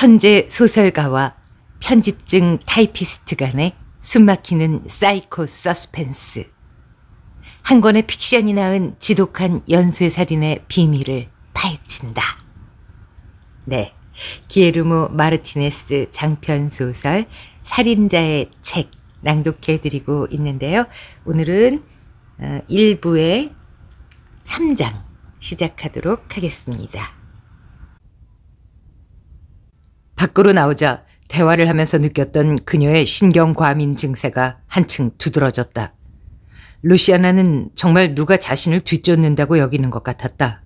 천재 소설가와 편집증 타이피스트 간의 숨막히는 사이코 서스펜스. 한 권의 픽션이 낳은 지독한 연쇄살인의 비밀을 파헤친다. 네. 기에르모 마르티네스 장편 소설 살인자의 책 낭독해 드리고 있는데요. 오늘은 1부의 어, 3장 시작하도록 하겠습니다. 밖으로 나오자 대화를 하면서 느꼈던 그녀의 신경과민 증세가 한층 두드러졌다. 루시아나는 정말 누가 자신을 뒤쫓는다고 여기는 것 같았다.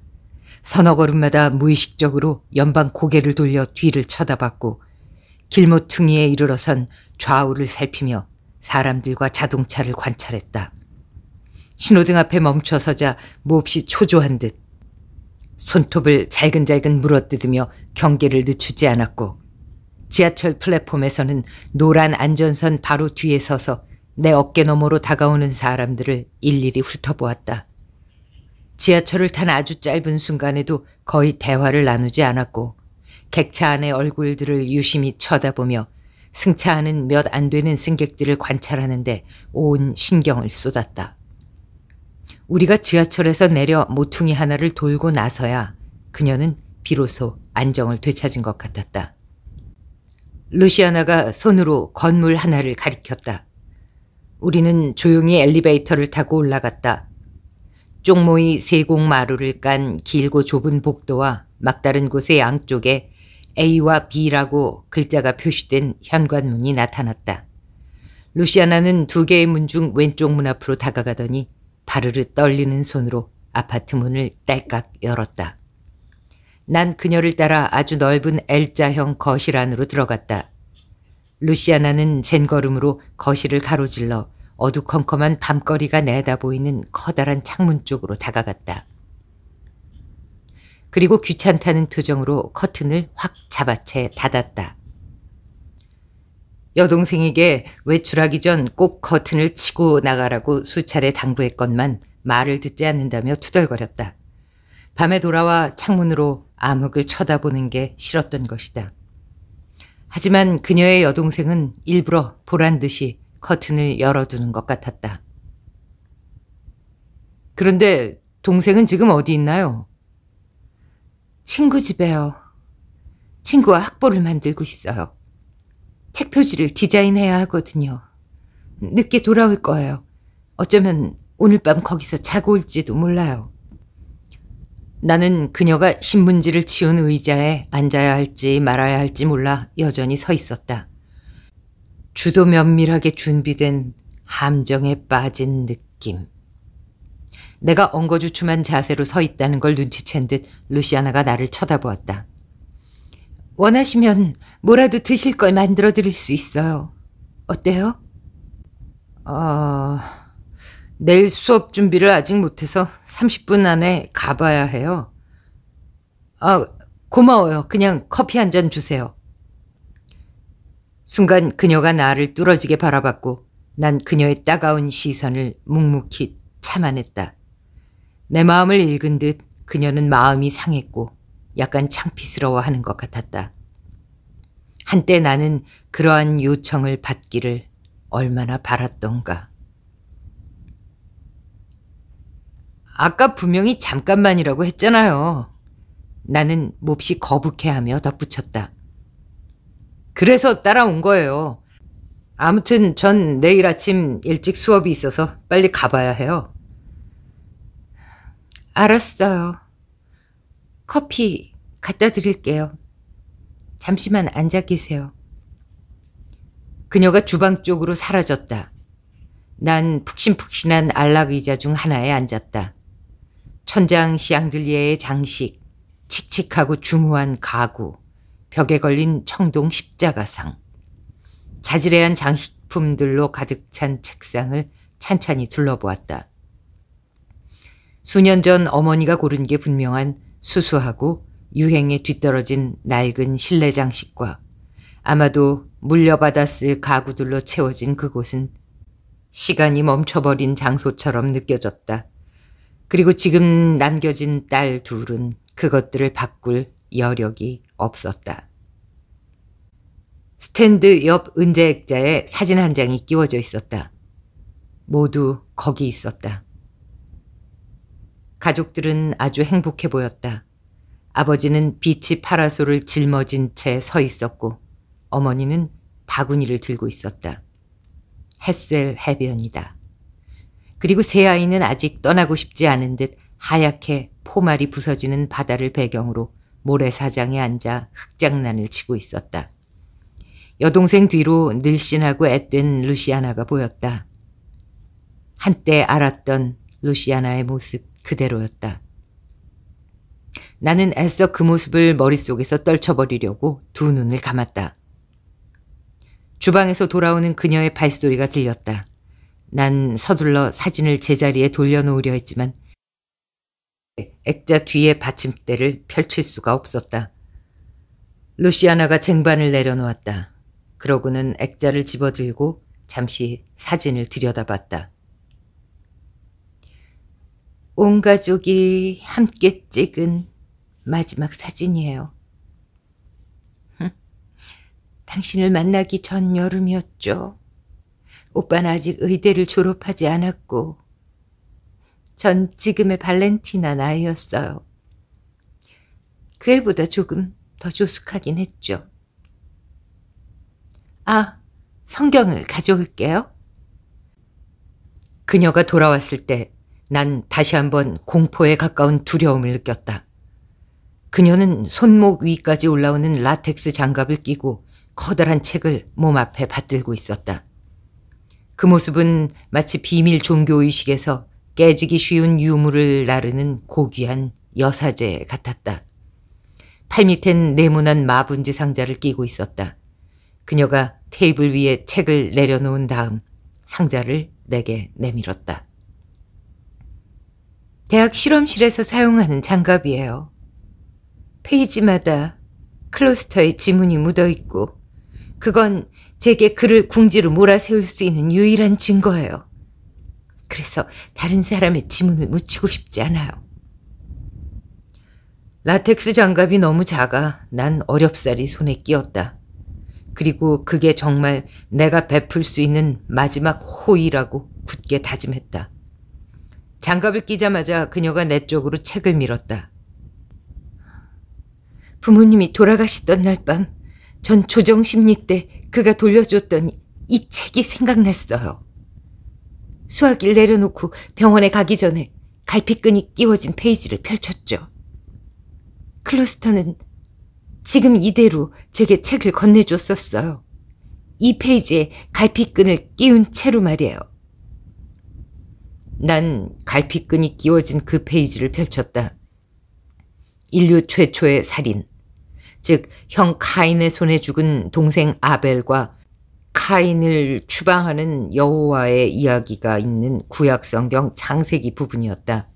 서너 걸음마다 무의식적으로 연방 고개를 돌려 뒤를 쳐다봤고 길모퉁이에 이르러선 좌우를 살피며 사람들과 자동차를 관찰했다. 신호등 앞에 멈춰서자 몹시 초조한 듯 손톱을 잘근잘근 물어뜯으며 경계를 늦추지 않았고 지하철 플랫폼에서는 노란 안전선 바로 뒤에 서서 내 어깨 너머로 다가오는 사람들을 일일이 훑어보았다. 지하철을 탄 아주 짧은 순간에도 거의 대화를 나누지 않았고 객차 안의 얼굴들을 유심히 쳐다보며 승차하는 몇 안 되는 승객들을 관찰하는데 온 신경을 쏟았다. 우리가 지하철에서 내려 모퉁이 하나를 돌고 나서야 그녀는 비로소 안정을 되찾은 것 같았다. 루시아나가 손으로 건물 하나를 가리켰다. 우리는 조용히 엘리베이터를 타고 올라갔다. 쪽모이 세곡 마루를 깐 길고 좁은 복도와 막다른 곳의 양쪽에 A와 B라고 글자가 표시된 현관문이 나타났다. 루시아나는 두 개의 문 중 왼쪽 문 앞으로 다가가더니 바르르 떨리는 손으로 아파트 문을 딸깍 열었다. 난 그녀를 따라 아주 넓은 L자형 거실 안으로 들어갔다. 루시아나는 젠걸음으로 거실을 가로질러 어두컴컴한 밤거리가 내다보이는 커다란 창문 쪽으로 다가갔다. 그리고 귀찮다는 표정으로 커튼을 확 잡아채 닫았다. 여동생에게 외출하기 전 꼭 커튼을 치고 나가라고 수차례 당부했건만 말을 듣지 않는다며 투덜거렸다. 밤에 돌아와 창문으로 암흑을 쳐다보는 게 싫었던 것이다. 하지만 그녀의 여동생은 일부러 보란 듯이 커튼을 열어두는 것 같았다. 그런데 동생은 지금 어디 있나요? 친구 집에요. 친구와 학보를 만들고 있어요. 책 표지를 디자인해야 하거든요. 늦게 돌아올 거예요. 어쩌면 오늘 밤 거기서 자고 올지도 몰라요. 나는 그녀가 신문지를 치운 의자에 앉아야 할지 말아야 할지 몰라 여전히 서 있었다. 주도 면밀하게 준비된 함정에 빠진 느낌. 내가 엉거주춤한 자세로 서 있다는 걸 눈치챈 듯 루시아나가 나를 쳐다보았다. 원하시면 뭐라도 드실 걸 만들어 드릴 수 있어요. 어때요? 어... 내일 수업 준비를 아직 못해서 30분 안에 가봐야 해요. 아, 고마워요. 그냥 커피 한 잔 주세요. 순간 그녀가 나를 뚫어지게 바라봤고 난 그녀의 따가운 시선을 묵묵히 참아냈다. 내 마음을 읽은 듯 그녀는 마음이 상했고 약간 창피스러워하는 것 같았다. 한때 나는 그러한 요청을 받기를 얼마나 바랐던가. 아까 분명히 잠깐만이라고 했잖아요. 나는 몹시 거북해하며 덧붙였다. 그래서 따라온 거예요. 아무튼 전 내일 아침 일찍 수업이 있어서 빨리 가봐야 해요. 알았어요. 커피 갖다 드릴게요. 잠시만 앉아 계세요. 그녀가 주방 쪽으로 사라졌다. 난 푹신푹신한 안락 의자 중 하나에 앉았다. 천장 시앙들리에의 장식, 칙칙하고 중후한 가구, 벽에 걸린 청동 십자가상, 자질애한 장식품들로 가득 찬 책상을 찬찬히 둘러보았다. 수년 전 어머니가 고른 게 분명한 수수하고 유행에 뒤떨어진 낡은 실내 장식과 아마도 물려받았을 가구들로 채워진 그곳은 시간이 멈춰버린 장소처럼 느껴졌다. 그리고 지금 남겨진 딸 둘은 그것들을 바꿀 여력이 없었다. 스탠드 옆 은재액자에 사진 한 장이 끼워져 있었다. 모두 거기 있었다. 가족들은 아주 행복해 보였다. 아버지는 비치 파라솔을 짊어진 채 서 있었고 어머니는 바구니를 들고 있었다. 햇셀 해변이다. 그리고 세 아이는 아직 떠나고 싶지 않은 듯 하얗게 포말이 부서지는 바다를 배경으로 모래사장에 앉아 흑장난을 치고 있었다. 여동생 뒤로 늘씬하고 앳된 루시아나가 보였다. 한때 알았던 루시아나의 모습 그대로였다. 나는 애써 그 모습을 머릿속에서 떨쳐버리려고 두 눈을 감았다. 주방에서 돌아오는 그녀의 발소리가 들렸다. 난 서둘러 사진을 제자리에 돌려놓으려 했지만 액자 뒤에 받침대를 펼칠 수가 없었다. 루시아나가 쟁반을 내려놓았다. 그러고는 액자를 집어들고 잠시 사진을 들여다봤다. 온 가족이 함께 찍은 마지막 사진이에요. 흥, 당신을 만나기 전 여름이었죠. 오빠는 아직 의대를 졸업하지 않았고 전 지금의 발렌티나 나이였어요. 그 애보다 조금 더 조숙하긴 했죠. 아, 성경을 가져올게요. 그녀가 돌아왔을 때 난 다시 한번 공포에 가까운 두려움을 느꼈다. 그녀는 손목 위까지 올라오는 라텍스 장갑을 끼고 커다란 책을 몸 앞에 받들고 있었다. 그 모습은 마치 비밀 종교의식에서 깨지기 쉬운 유물을 나르는 고귀한 여사제 같았다. 팔밑엔 네모난 마분지 상자를 끼고 있었다. 그녀가 테이블 위에 책을 내려놓은 다음 상자를 내게 내밀었다. 대학 실험실에서 사용하는 장갑이에요. 페이지마다 클로스터의 지문이 묻어 있고 그건 제게 그를 궁지로 몰아세울 수 있는 유일한 증거예요. 그래서 다른 사람의 지문을 묻히고 싶지 않아요. 라텍스 장갑이 너무 작아 난 어렵사리 손에 끼었다. 그리고 그게 정말 내가 베풀 수 있는 마지막 호의라고 굳게 다짐했다. 장갑을 끼자마자 그녀가 내 쪽으로 책을 밀었다. 부모님이 돌아가시던 날 밤, 전 조정심리 때 그가 돌려줬던 이 책이 생각났어요. 수화기를 내려놓고 병원에 가기 전에 갈피끈이 끼워진 페이지를 펼쳤죠. 클러스터는 지금 이대로 제게 책을 건네줬었어요. 이 페이지에 갈피끈을 끼운 채로 말이에요. 난 갈피끈이 끼워진 그 페이지를 펼쳤다. 인류 최초의 살인, 즉형 카인의 손에 죽은 동생 아벨과 카인을 추방하는 여호와의 이야기가 있는 구약 성경 장세기 부분이었다.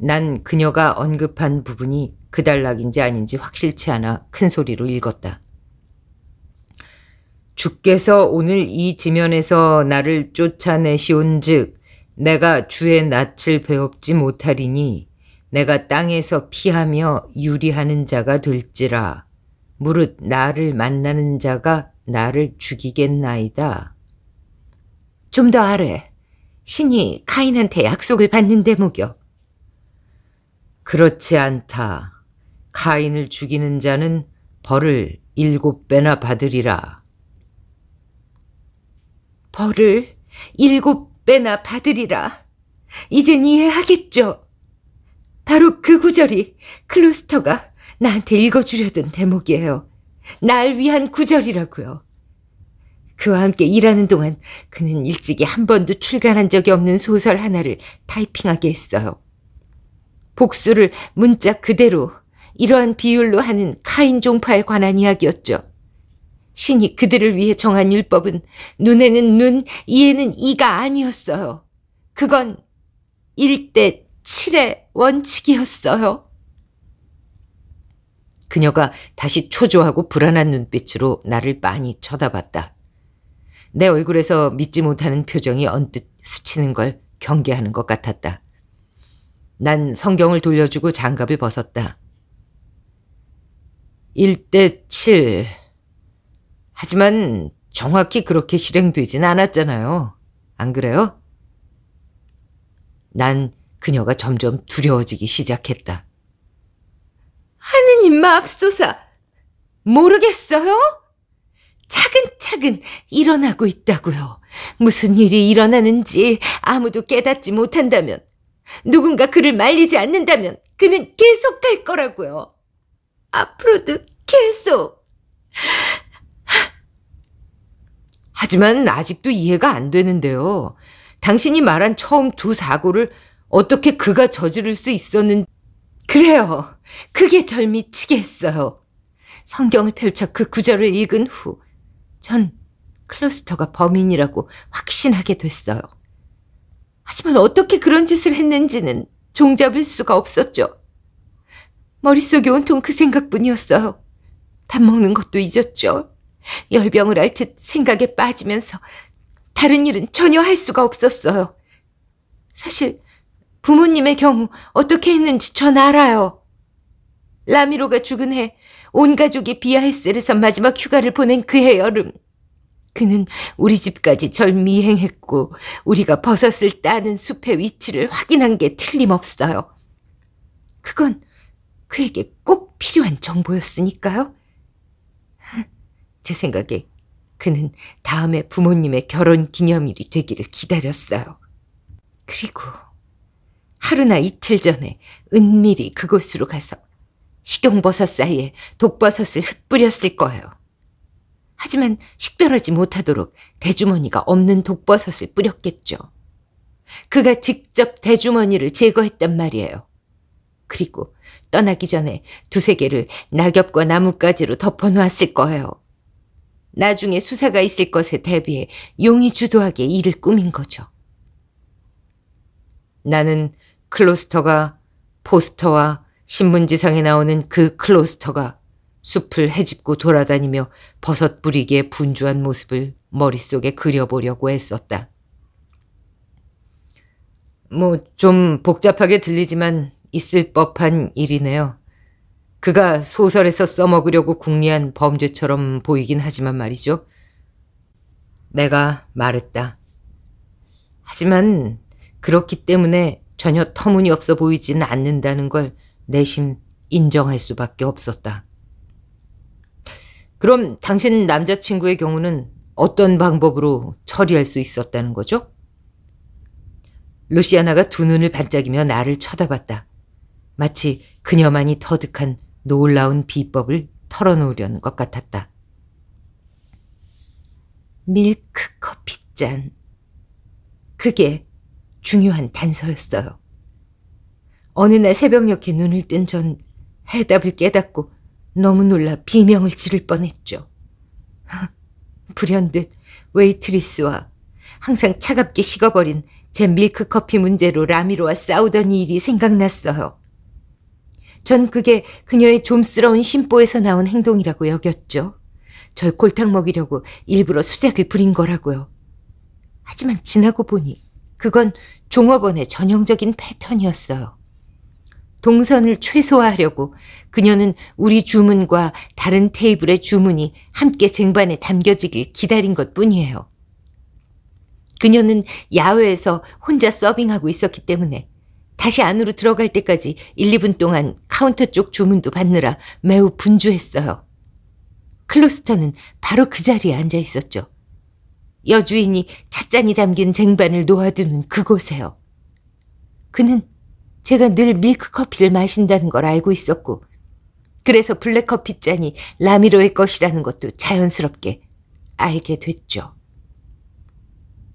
난 그녀가 언급한 부분이 그단락인지 아닌지 확실치 않아 큰 소리로 읽었다. 주께서 오늘 이 지면에서 나를 쫓아내시온즉 내가 주의 낯을 배웁지 못하리니 내가 땅에서 피하며 유리하는 자가 될지라. 무릇 나를 만나는 자가 나를 죽이겠나이다. 좀 더 아래 신이 카인한테 약속을 받는데 목여. 그렇지 않다. 카인을 죽이는 자는 벌을 일곱 배나 받으리라. 벌을 일곱 배나 받으리라. 이젠 이해하겠죠? 바로 그 구절이 클로스터가 나한테 읽어주려던 대목이에요. 날 위한 구절이라고요. 그와 함께 일하는 동안 그는 일찍이 한 번도 출간한 적이 없는 소설 하나를 타이핑하게 했어요. 복수를 문자 그대로 이러한 비율로 하는 카인 종파에 관한 이야기였죠. 신이 그들을 위해 정한 율법은 눈에는 눈, 이에는 이가 아니었어요. 그건 1대 7의 원칙이었어요. 그녀가 다시 초조하고 불안한 눈빛으로 나를 많이 쳐다봤다. 내 얼굴에서 믿지 못하는 표정이 언뜻 스치는 걸 경계하는 것 같았다. 난 성경을 돌려주고 장갑을 벗었다. 1대 7. 하지만 정확히 그렇게 실행되진 않았잖아요. 안 그래요? 난 그녀가 점점 두려워지기 시작했다. 맙소사! 모르겠어요? 차근차근 일어나고 있다고요. 무슨 일이 일어나는지 아무도 깨닫지 못한다면, 누군가 그를 말리지 않는다면, 그는 계속 갈 거라고요. 앞으로도 계속. 하지만 아직도 이해가 안 되는데요. 당신이 말한 처음 두 사고를 어떻게 그가 저지를 수 있었는지. 그래요. 그게 절 미치게 했어요. 성경을 펼쳐 그 구절을 읽은 후, 전 클러스터가 범인이라고 확신하게 됐어요. 하지만 어떻게 그런 짓을 했는지는 종잡을 수가 없었죠. 머릿속에 온통 그 생각뿐이었어요. 밥 먹는 것도 잊었죠. 열병을 앓듯 생각에 빠지면서 다른 일은 전혀 할 수가 없었어요. 사실 부모님의 경우 어떻게 했는지 전 알아요. 라미로가 죽은 해 온 가족이 비아헤셀에서 마지막 휴가를 보낸 그 해 여름 그는 우리 집까지 절 미행했고 우리가 벗었을 따는 숲의 위치를 확인한 게 틀림없어요. 그건 그에게 꼭 필요한 정보였으니까요. 제 생각에 그는 다음에 부모님의 결혼 기념일이 되기를 기다렸어요. 그리고 하루나 이틀 전에 은밀히 그곳으로 가서 식용버섯 사이에 독버섯을 흩뿌렸을 거예요. 하지만 식별하지 못하도록 대주머니가 없는 독버섯을 뿌렸겠죠. 그가 직접 대주머니를 제거했단 말이에요. 그리고 떠나기 전에 두세 개를 낙엽과 나뭇가지로 덮어놓았을 거예요. 나중에 수사가 있을 것에 대비해 용이 주도하게 일을 꾸민 거죠. 나는 클로스터가 포스터와 신문지상에 나오는 그 클로스터가 숲을 헤집고 돌아다니며 버섯 뿌리기에 분주한 모습을 머릿속에 그려보려고 했었다. 뭐, 좀 복잡하게 들리지만 있을 법한 일이네요. 그가 소설에서 써먹으려고 궁리한 범죄처럼 보이긴 하지만 말이죠. 내가 말했다. 하지만 그렇기 때문에 전혀 터무니없어 보이진 않는다는 걸 내심 인정할 수밖에 없었다. 그럼 당신 남자친구의 경우는 어떤 방법으로 처리할 수 있었다는 거죠? 루시아나가 두 눈을 반짝이며 나를 쳐다봤다. 마치 그녀만이 터득한 놀라운 비법을 털어놓으려는 것 같았다. 밀크 커피잔. 그게 중요한 단서였어요. 어느 날 새벽녘에 눈을 뜬 전 해답을 깨닫고 너무 놀라 비명을 지를 뻔했죠. 불현듯 웨이트리스와 항상 차갑게 식어버린 제 밀크커피 문제로 라미로와 싸우던 일이 생각났어요. 전 그게 그녀의 좀스러운 심보에서 나온 행동이라고 여겼죠. 절 골탕 먹이려고 일부러 수작을 부린 거라고요. 하지만 지나고 보니 그건 종업원의 전형적인 패턴이었어요. 동선을 최소화하려고 그녀는 우리 주문과 다른 테이블의 주문이 함께 쟁반에 담겨지길 기다린 것 뿐이에요. 그녀는 야외에서 혼자 서빙하고 있었기 때문에 다시 안으로 들어갈 때까지 1, 2분 동안 카운터 쪽 주문도 받느라 매우 분주했어요. 클로스터는 바로 그 자리에 앉아 있었죠. 여주인이 찻잔이 담긴 쟁반을 놓아두는 그곳에요. 그는 제가 늘 밀크커피를 마신다는 걸 알고 있었고 그래서 블랙커피 잔이 라미로의 것이라는 것도 자연스럽게 알게 됐죠.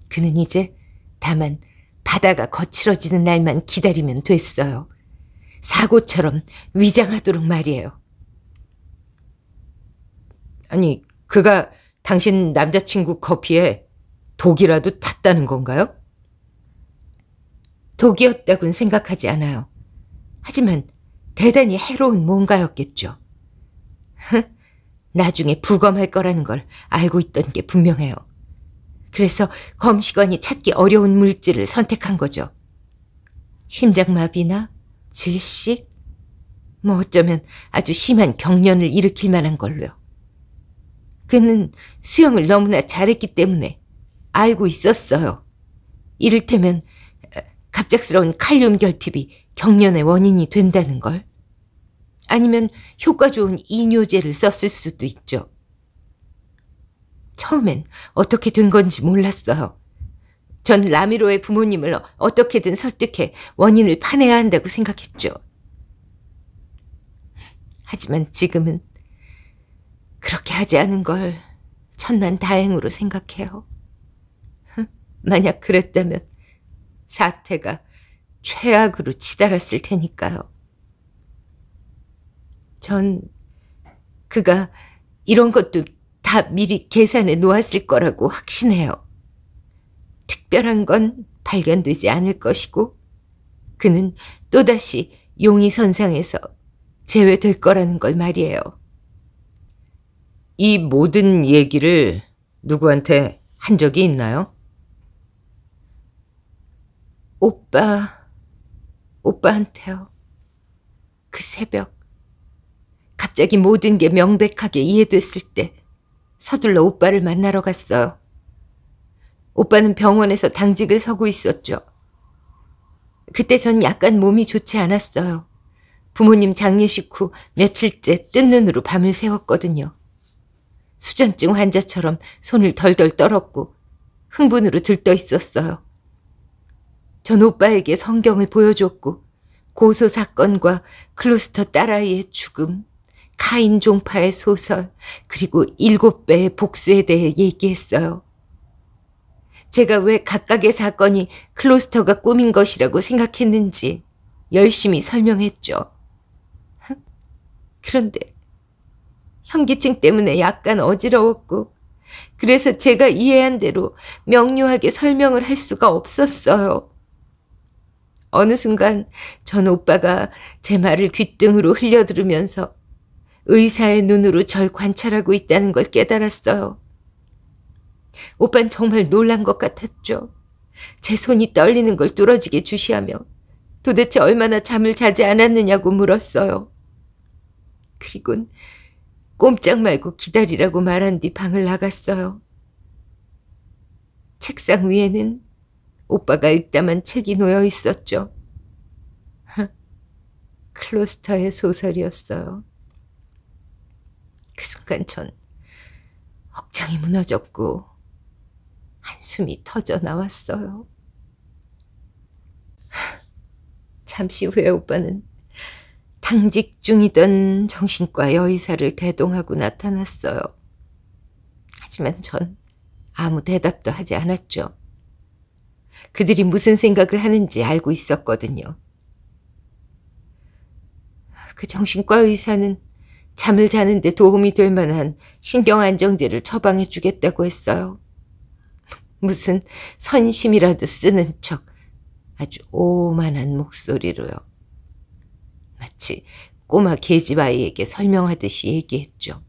그는 이제 다만 바다가 거칠어지는 날만 기다리면 됐어요. 사고처럼 위장하도록 말이에요. 아니, 그가 당신 남자친구 커피에 독이라도 탔다는 건가요? 독이었다곤 생각하지 않아요. 하지만 대단히 해로운 뭔가였겠죠. 나중에 부검할 거라는 걸 알고 있던 게 분명해요. 그래서 검시관이 찾기 어려운 물질을 선택한 거죠. 심장마비나 질식? 뭐 어쩌면 아주 심한 경련을 일으킬 만한 걸로요. 그는 수영을 너무나 잘했기 때문에 알고 있었어요. 이를테면 갑작스러운 칼륨 결핍이 경련의 원인이 된다는 걸. 아니면 효과 좋은 이뇨제를 썼을 수도 있죠. 처음엔 어떻게 된 건지 몰랐어요. 전 라미로의 부모님을 어떻게든 설득해 원인을 파내야 한다고 생각했죠. 하지만 지금은 그렇게 하지 않은 걸 천만 다행으로 생각해요. 만약 그랬다면 사태가 최악으로 치달았을 테니까요. 전 그가 이런 것도 다 미리 계산해 놓았을 거라고 확신해요. 특별한 건 발견되지 않을 것이고 그는 또다시 용의 선상에서 제외될 거라는 걸 말이에요. 이 모든 얘기를 누구한테 한 적이 있나요? 오빠, 오빠한테요. 그 새벽. 갑자기 모든 게 명백하게 이해됐을 때 서둘러 오빠를 만나러 갔어요. 오빠는 병원에서 당직을 서고 있었죠. 그때 전 약간 몸이 좋지 않았어요. 부모님 장례식 후 며칠째 뜬 눈으로 밤을 새웠거든요. 수전증 환자처럼 손을 덜덜 떨었고 흥분으로 들떠 있었어요. 전 오빠에게 성경을 보여줬고 고소 사건과 클로스터 딸아이의 죽음, 카인 종파의 소설, 그리고 일곱 배의 복수에 대해 얘기했어요. 제가 왜 각각의 사건이 클로스터가 꾸민 것이라고 생각했는지 열심히 설명했죠. 그런데 현기증 때문에 약간 어지러웠고 그래서 제가 이해한 대로 명료하게 설명을 할 수가 없었어요. 어느 순간 전 오빠가 제 말을 귓등으로 흘려들으면서 의사의 눈으로 절 관찰하고 있다는 걸 깨달았어요. 오빤 정말 놀란 것 같았죠. 제 손이 떨리는 걸 뚫어지게 주시하며 도대체 얼마나 잠을 자지 않았느냐고 물었어요. 그리곤 꼼짝 말고 기다리라고 말한 뒤 방을 나갔어요. 책상 위에는 오빠가 읽다만 책이 놓여 있었죠. 클로스터의 소설이었어요. 그 순간 전 억장이 무너졌고 한숨이 터져 나왔어요. 잠시 후에 오빠는 당직 중이던 정신과 여의사를 대동하고 나타났어요. 하지만 전 아무 대답도 하지 않았죠. 그들이 무슨 생각을 하는지 알고 있었거든요. 그 정신과 의사는 잠을 자는데 도움이 될 만한 신경안정제를 처방해 주겠다고 했어요. 무슨 선심이라도 쓰는 척 아주 오만한 목소리로요. 마치 꼬마 계집아이에게 설명하듯이 얘기했죠.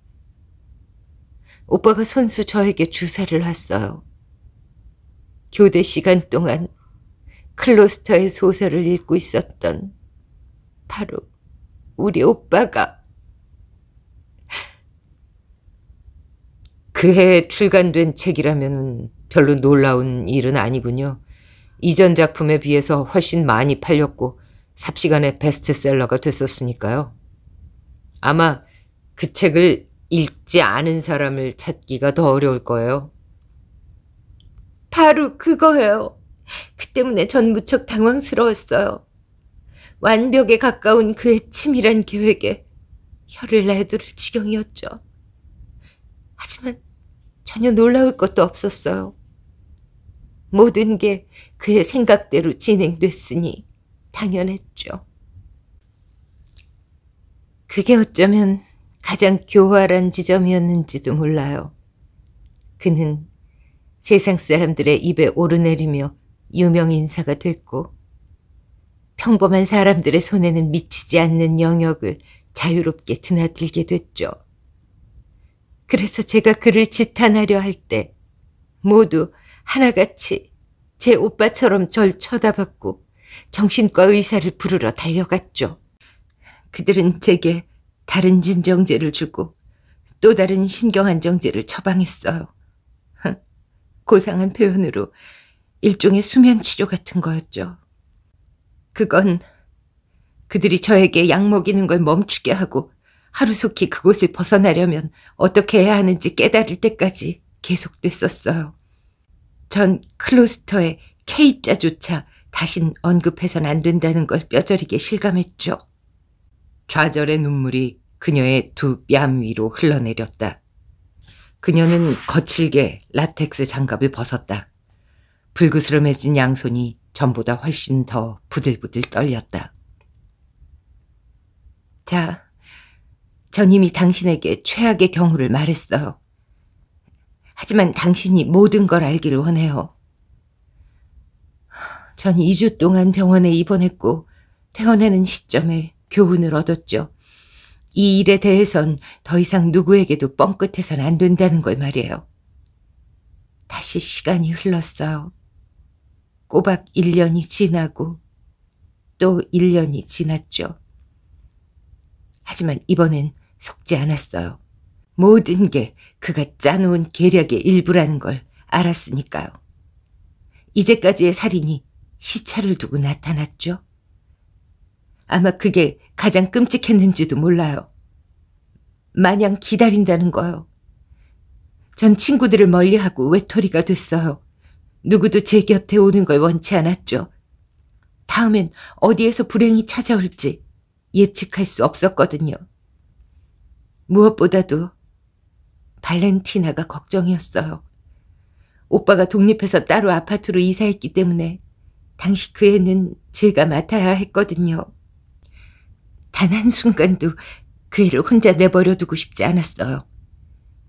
오빠가 손수 저에게 주사를 놨어요. 교대 시간 동안 클로스터의 소설을 읽고 있었던 바로 우리 오빠가 그해 출간된 책이라면 별로 놀라운 일은 아니군요. 이전 작품에 비해서 훨씬 많이 팔렸고 삽시간에 베스트셀러가 됐었으니까요. 아마 그 책을 읽지 않은 사람을 찾기가 더 어려울 거예요. 바로 그거예요. 그 때문에 전 무척 당황스러웠어요. 완벽에 가까운 그의 치밀한 계획에 혀를 내두를 지경이었죠. 하지만 전혀 놀라울 것도 없었어요. 모든 게 그의 생각대로 진행됐으니 당연했죠. 그게 어쩌면 가장 교활한 지점이었는지도 몰라요. 그는 세상 사람들의 입에 오르내리며 유명인사가 됐고 평범한 사람들의 손에는 미치지 않는 영역을 자유롭게 드나들게 됐죠. 그래서 제가 그를 지탄하려 할 때 모두 하나같이 제 오빠처럼 절 쳐다봤고 정신과 의사를 부르러 달려갔죠. 그들은 제게 다른 진정제를 주고 또 다른 신경안정제를 처방했어요. 고상한 표현으로 일종의 수면 치료 같은 거였죠. 그건 그들이 저에게 약 먹이는 걸 멈추게 하고 하루속히 그곳을 벗어나려면 어떻게 해야 하는지 깨달을 때까지 계속됐었어요. 전 클로스터의 K자조차 다신 언급해선 안 된다는 걸 뼈저리게 실감했죠. 좌절의 눈물이 그녀의 두 뺨 위로 흘러내렸다. 그녀는 거칠게 라텍스 장갑을 벗었다. 불그스름해진 양손이 전보다 훨씬 더 부들부들 떨렸다. 자, 전 이미 당신에게 최악의 경우를 말했어요. 하지만 당신이 모든 걸 알기를 원해요. 전 2주 동안 병원에 입원했고 퇴원하는 시점에 교훈을 얻었죠. 이 일에 대해선 더 이상 누구에게도 뻥끗해선 안 된다는 걸 말이에요. 다시 시간이 흘렀어요. 꼬박 1년이 지나고 또 1년이 지났죠. 하지만 이번엔 속지 않았어요. 모든 게 그가 짜놓은 계략의 일부라는 걸 알았으니까요. 이제까지의 살인이 시차를 두고 나타났죠. 아마 그게 가장 끔찍했는지도 몰라요. 마냥 기다린다는 거요. 전 친구들을 멀리하고 외톨이가 됐어요. 누구도 제 곁에 오는 걸 원치 않았죠. 다음엔 어디에서 불행이 찾아올지 예측할 수 없었거든요. 무엇보다도 발렌티나가 걱정이었어요. 오빠가 독립해서 따로 아파트로 이사했기 때문에 당시 그 애는 제가 맡아야 했거든요. 단 한순간도 그 애를 혼자 내버려 두고 싶지 않았어요.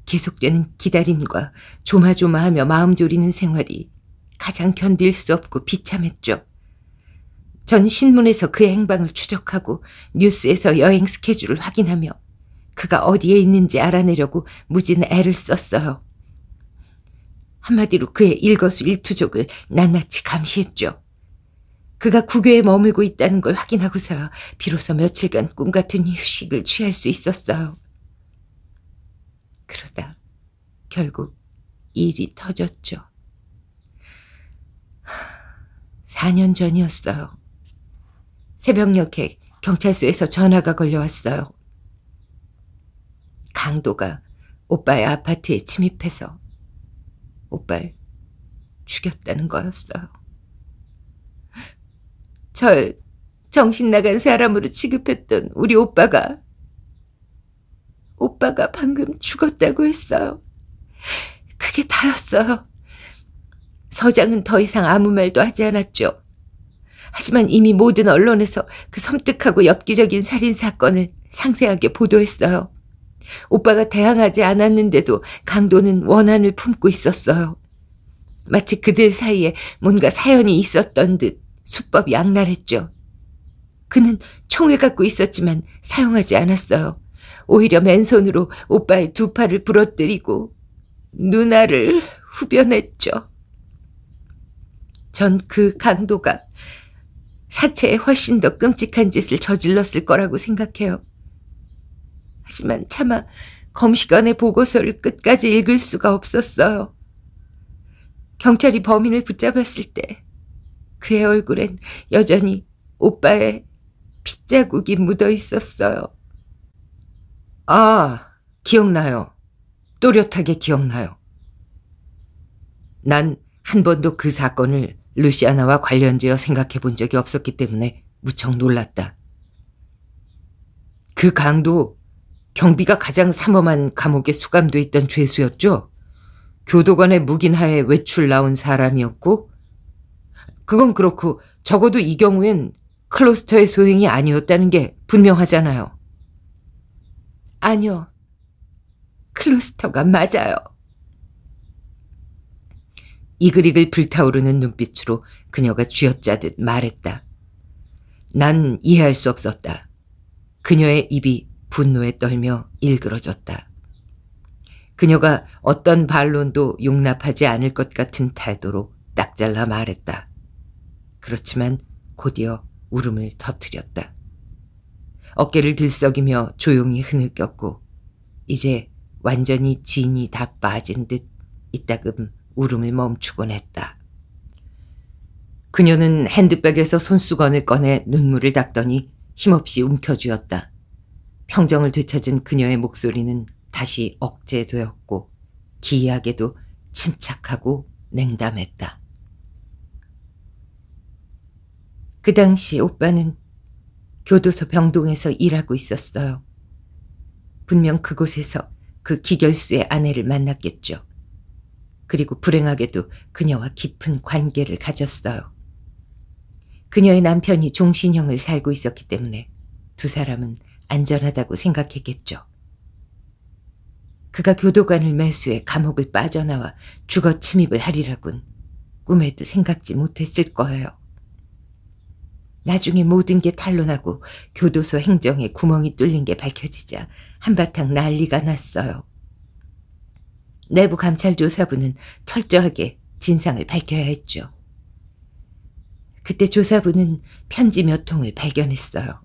계속되는 기다림과 조마조마하며 마음 졸이는 생활이 가장 견딜 수 없고 비참했죠. 전 신문에서 그의 행방을 추적하고 뉴스에서 여행 스케줄을 확인하며 그가 어디에 있는지 알아내려고 무진 애를 썼어요. 한마디로 그의 일거수일투족을 낱낱이 감시했죠. 그가 구교에 머물고 있다는 걸 확인하고서 비로소 며칠간 꿈 같은 휴식을 취할 수 있었어요. 그러다 결국 일이 터졌죠. 4년 전이었어요. 새벽녘에 경찰서에서 전화가 걸려왔어요. 강도가 오빠의 아파트에 침입해서 오빠를 죽였다는 거였어요. 절 정신 나간 사람으로 취급했던 우리 오빠가 오빠가 방금 죽었다고 했어요. 그게 다였어요. 서장은 더 이상 아무 말도 하지 않았죠. 하지만 이미 모든 언론에서 그 섬뜩하고 엽기적인 살인 사건을 상세하게 보도했어요. 오빠가 대항하지 않았는데도 강도는 원한을 품고 있었어요. 마치 그들 사이에 뭔가 사연이 있었던 듯 수법 양날했죠. 그는 총을 갖고 있었지만 사용하지 않았어요. 오히려 맨손으로 오빠의 두 팔을 부러뜨리고 누나를 후벼냈죠. 전 그 강도가 사체에 훨씬 더 끔찍한 짓을 저질렀을 거라고 생각해요. 하지만 차마 검시관의 보고서를 끝까지 읽을 수가 없었어요. 경찰이 범인을 붙잡았을 때 그의 얼굴엔 여전히 오빠의 핏자국이 묻어 있었어요. 아, 기억나요. 또렷하게 기억나요. 난 한 번도 그 사건을 루시아나와 관련지어 생각해 본 적이 없었기 때문에 무척 놀랐다. 그 강도 경비가 가장 삼엄한 감옥에 수감돼 있던 죄수였죠. 교도관의 묵인하에 외출 나온 사람이었고 그건 그렇고 적어도 이 경우엔 클로스터의 소행이 아니었다는 게 분명하잖아요. 아니요. 클로스터가 맞아요. 이글이글 불타오르는 눈빛으로 그녀가 쥐어짜듯 말했다. 난 이해할 수 없었다. 그녀의 입이 분노에 떨며 일그러졌다. 그녀가 어떤 반론도 용납하지 않을 것 같은 태도로 딱 잘라 말했다. 그렇지만 곧이어 울음을 터뜨렸다. 어깨를 들썩이며 조용히 흐느꼈고 이제 완전히 진이 다 빠진 듯 이따금 울음을 멈추곤 했다. 그녀는 핸드백에서 손수건을 꺼내 눈물을 닦더니 힘없이 움켜쥐었다. 평정을 되찾은 그녀의 목소리는 다시 억제되었고 기이하게도 침착하고 냉담했다. 그 당시 오빠는 교도소 병동에서 일하고 있었어요. 분명 그곳에서 그 기결수의 아내를 만났겠죠. 그리고 불행하게도 그녀와 깊은 관계를 가졌어요. 그녀의 남편이 종신형을 살고 있었기 때문에 두 사람은 안전하다고 생각했겠죠. 그가 교도관을 매수해 감옥을 빠져나와 죽어 침입을 하리라군 꿈에도 생각지 못했을 거예요. 나중에 모든 게 탄로나고 교도소 행정에 구멍이 뚫린 게 밝혀지자 한바탕 난리가 났어요. 내부 감찰 조사부는 철저하게 진상을 밝혀야 했죠. 그때 조사부는 편지 몇 통을 발견했어요.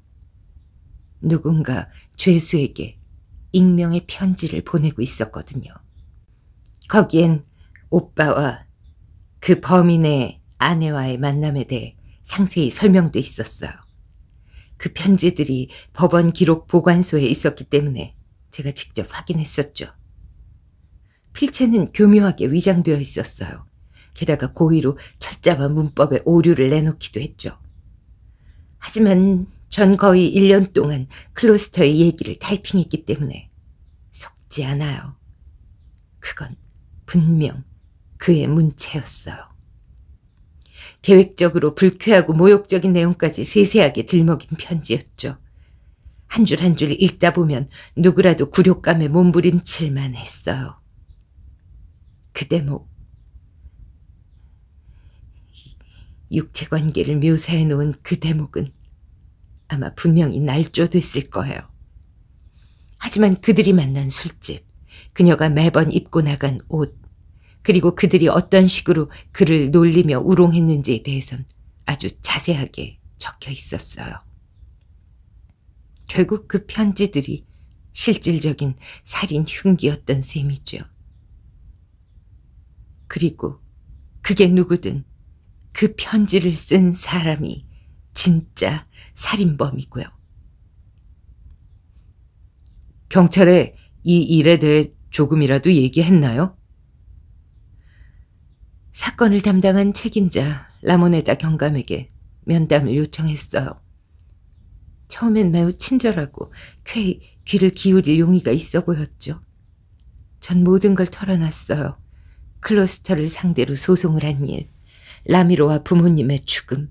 누군가 죄수에게 익명의 편지를 보내고 있었거든요. 거기엔 오빠와 그 범인의 아내와의 만남에 대해 상세히 설명돼 있었어요. 그 편지들이 법원 기록 보관소에 있었기 때문에 제가 직접 확인했었죠. 필체는 교묘하게 위장되어 있었어요. 게다가 고의로 철자와 문법에 오류를 내놓기도 했죠. 하지만 전 거의 1년 동안 클로스터의 얘기를 타이핑했기 때문에 속지 않아요. 그건 분명 그의 문체였어요. 계획적으로 불쾌하고 모욕적인 내용까지 세세하게 들먹인 편지였죠. 한 줄 한줄 한줄 읽다 보면 누구라도 굴욕감에 몸부림칠만 했어요. 그 대목. 뭐 육체 관계를 묘사해 놓은 그 대목은 아마 분명히 날조됐을 거예요. 하지만 그들이 만난 술집, 그녀가 매번 입고 나간 옷, 그리고 그들이 어떤 식으로 그를 놀리며 우롱했는지에 대해선 아주 자세하게 적혀 있었어요. 결국 그 편지들이 실질적인 살인 흉기였던 셈이죠. 그리고 그게 누구든 그 편지를 쓴 사람이 진짜 살인범이고요. 경찰에 이 일에 대해 조금이라도 얘기했나요? 사건을 담당한 책임자 라모네다 경감에게 면담을 요청했어요. 처음엔 매우 친절하고 쾌히 귀를 기울일 용의가 있어 보였죠. 전 모든 걸 털어놨어요. 클로스터를 상대로 소송을 한 일, 라미로와 부모님의 죽음,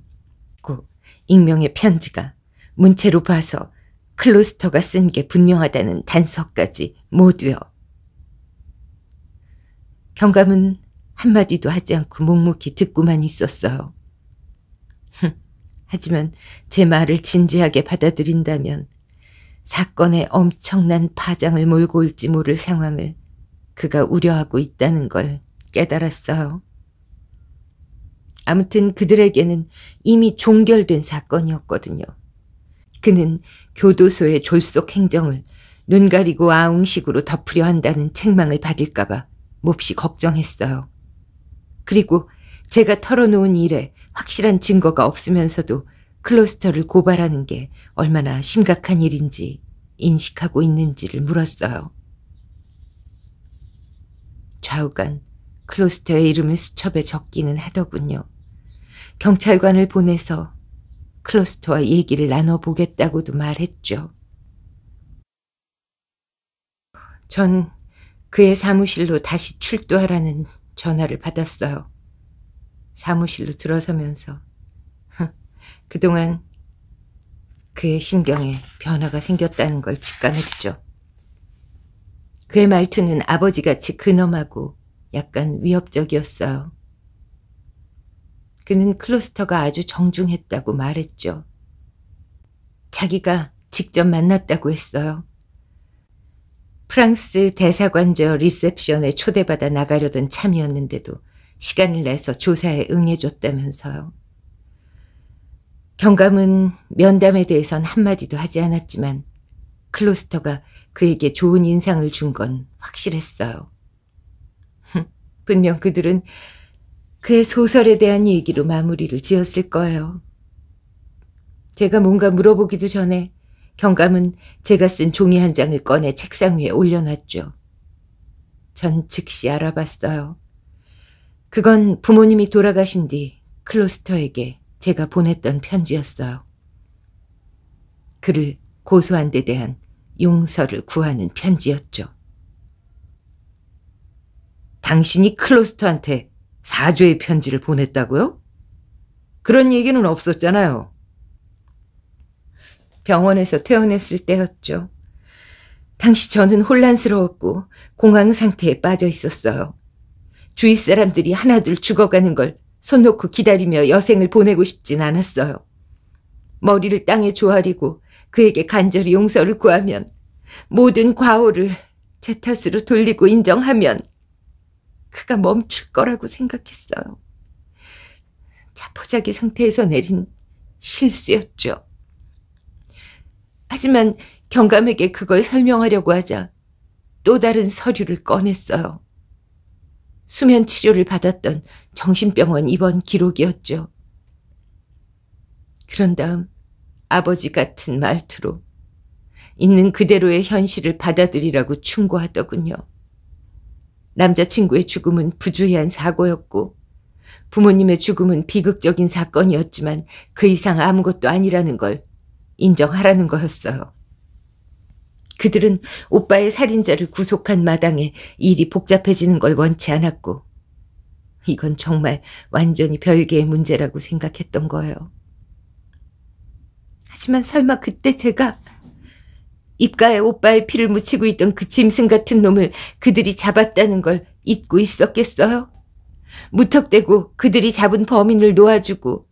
고 익명의 편지가 문체로 봐서 클로스터가 쓴 게 분명하다는 단서까지 모두요. 경감은 한마디도 하지 않고 묵묵히 듣고만 있었어요. 하지만 제 말을 진지하게 받아들인다면 사건에 엄청난 파장을 몰고 올지 모를 상황을 그가 우려하고 있다는 걸 깨달았어요. 아무튼 그들에게는 이미 종결된 사건이었거든요. 그는 교도소의 졸속 행정을 눈 가리고 아웅식으로 덮으려 한다는 책망을 받을까봐 몹시 걱정했어요. 그리고 제가 털어놓은 일에 확실한 증거가 없으면서도 클로스터를 고발하는 게 얼마나 심각한 일인지 인식하고 있는지를 물었어요. 좌우간 클로스터의 이름을 수첩에 적기는 하더군요. 경찰관을 보내서 클로스터와 얘기를 나눠보겠다고도 말했죠. 전 그의 사무실로 다시 출두하라는 전화를 받았어요. 사무실로 들어서면서 그동안 그의 심경에 변화가 생겼다는 걸 직감했죠. 그의 말투는 아버지같이 근엄하고 약간 위협적이었어요. 그는 클로스터가 아주 정중했다고 말했죠. 자기가 직접 만났다고 했어요. 프랑스 대사관저 리셉션에 초대받아 나가려던 참이었는데도 시간을 내서 조사에 응해줬다면서요. 경감은 면담에 대해선 한마디도 하지 않았지만 클로스터가 그에게 좋은 인상을 준 건 확실했어요. 분명 그들은 그의 소설에 대한 얘기로 마무리를 지었을 거예요. 제가 뭔가 물어보기도 전에 경감은 제가 쓴 종이 한 장을 꺼내 책상 위에 올려놨죠. 전 즉시 알아봤어요. 그건 부모님이 돌아가신 뒤 클로스터에게 제가 보냈던 편지였어요. 그를 고소한 데 대한 용서를 구하는 편지였죠. 당신이 클로스터한테 사죄의 편지를 보냈다고요? 그런 얘기는 없었잖아요. 병원에서 퇴원했을 때였죠. 당시 저는 혼란스러웠고 공황 상태에 빠져 있었어요. 주위 사람들이 하나둘 죽어가는 걸 손 놓고 기다리며 여생을 보내고 싶진 않았어요. 머리를 땅에 조아리고 그에게 간절히 용서를 구하면 모든 과오를 제 탓으로 돌리고 인정하면 그가 멈출 거라고 생각했어요. 자포자기 상태에서 내린 실수였죠. 하지만 경감에게 그걸 설명하려고 하자 또 다른 서류를 꺼냈어요. 수면 치료를 받았던 정신병원 입원 기록이었죠. 그런 다음 아버지 같은 말투로 있는 그대로의 현실을 받아들이라고 충고하더군요. 남자친구의 죽음은 부주의한 사고였고 부모님의 죽음은 비극적인 사건이었지만 그 이상 아무것도 아니라는 걸 인정하라는 거였어요. 그들은 오빠의 살인자를 구속한 마당에 일이 복잡해지는 걸 원치 않았고, 이건 정말 완전히 별개의 문제라고 생각했던 거예요. 하지만 설마 그때 제가 입가에 오빠의 피를 묻히고 있던 그 짐승 같은 놈을 그들이 잡았다는 걸 잊고 있었겠어요? 무턱대고 그들이 잡은 범인을 놓아주고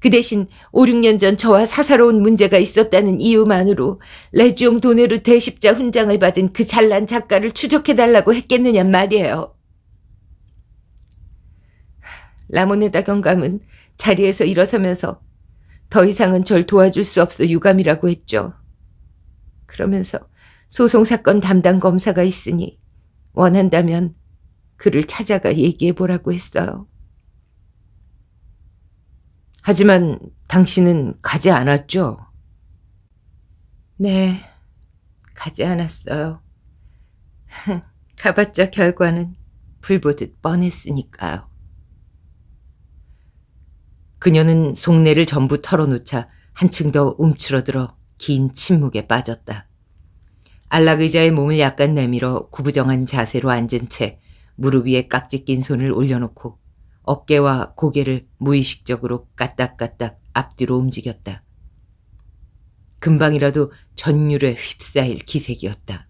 그 대신 5, 6년 전 저와 사사로운 문제가 있었다는 이유만으로 레지옹 도네르 대십자 훈장을 받은 그 잘난 작가를 추적해달라고 했겠느냐 말이에요. 라모네다 경감은 자리에서 일어서면서 더 이상은 절 도와줄 수 없어 유감이라고 했죠. 그러면서 소송사건 담당 검사가 있으니 원한다면 그를 찾아가 얘기해보라고 했어요. 하지만 당신은 가지 않았죠? 네, 가지 않았어요. 가봤자 결과는 불보듯 뻔했으니까요. 그녀는 속내를 전부 털어놓자 한층 더 움츠러들어 긴 침묵에 빠졌다. 안락의자의 몸을 약간 내밀어 구부정한 자세로 앉은 채 무릎 위에 깍지 낀 손을 올려놓고 어깨와 고개를 무의식적으로 까딱까딱 앞뒤로 움직였다. 금방이라도 전율에 휩싸일 기색이었다.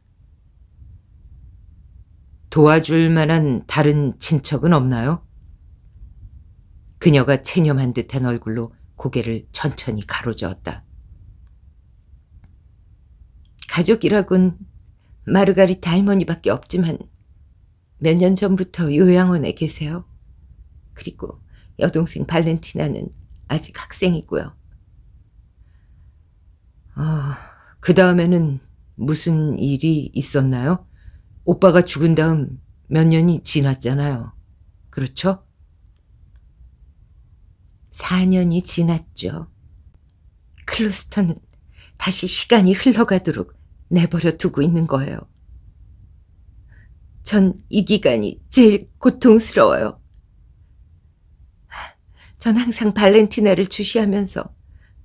도와줄 만한 다른 친척은 없나요? 그녀가 체념한 듯한 얼굴로 고개를 천천히 가로저었다. 가족이라곤 마르가리타 할머니밖에 없지만 몇 년 전부터 요양원에 계세요. 그리고 여동생 발렌티나는 아직 학생이고요. 아, 그 다음에는 무슨 일이 있었나요? 오빠가 죽은 다음 몇 년이 지났잖아요. 그렇죠? 4년이 지났죠. 클로스터는 다시 시간이 흘러가도록 내버려 두고 있는 거예요. 전 이 기간이 제일 고통스러워요. 전 항상 발렌티나를 주시하면서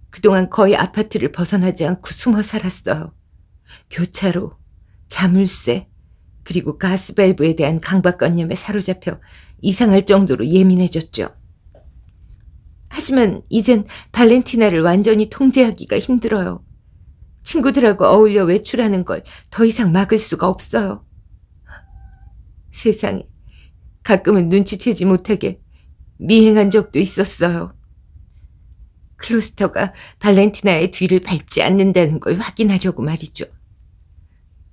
그동안 거의 아파트를 벗어나지 않고 숨어 살았어요. 교차로, 자물쇠, 그리고 가스밸브에 대한 강박관념에 사로잡혀 이상할 정도로 예민해졌죠. 하지만 이젠 발렌티나를 완전히 통제하기가 힘들어요. 친구들하고 어울려 외출하는 걸 더 이상 막을 수가 없어요. 세상에, 가끔은 눈치채지 못하게 미행한 적도 있었어요. 클로스터가 발렌티나의 뒤를 밟지 않는다는 걸 확인하려고 말이죠.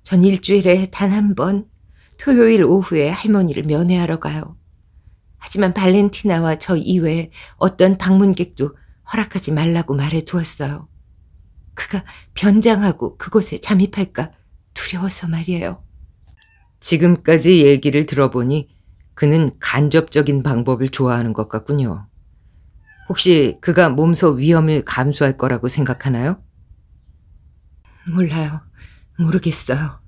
전 일주일에 단 한 번 토요일 오후에 할머니를 면회하러 가요. 하지만 발렌티나와 저 이외에 어떤 방문객도 허락하지 말라고 말해 두었어요. 그가 변장하고 그곳에 잠입할까 두려워서 말이에요. 지금까지 얘기를 들어보니 그는 간접적인 방법을 좋아하는 것 같군요. 혹시 그가 몸소 위험을 감수할 거라고 생각하나요? 몰라요. 모르겠어요.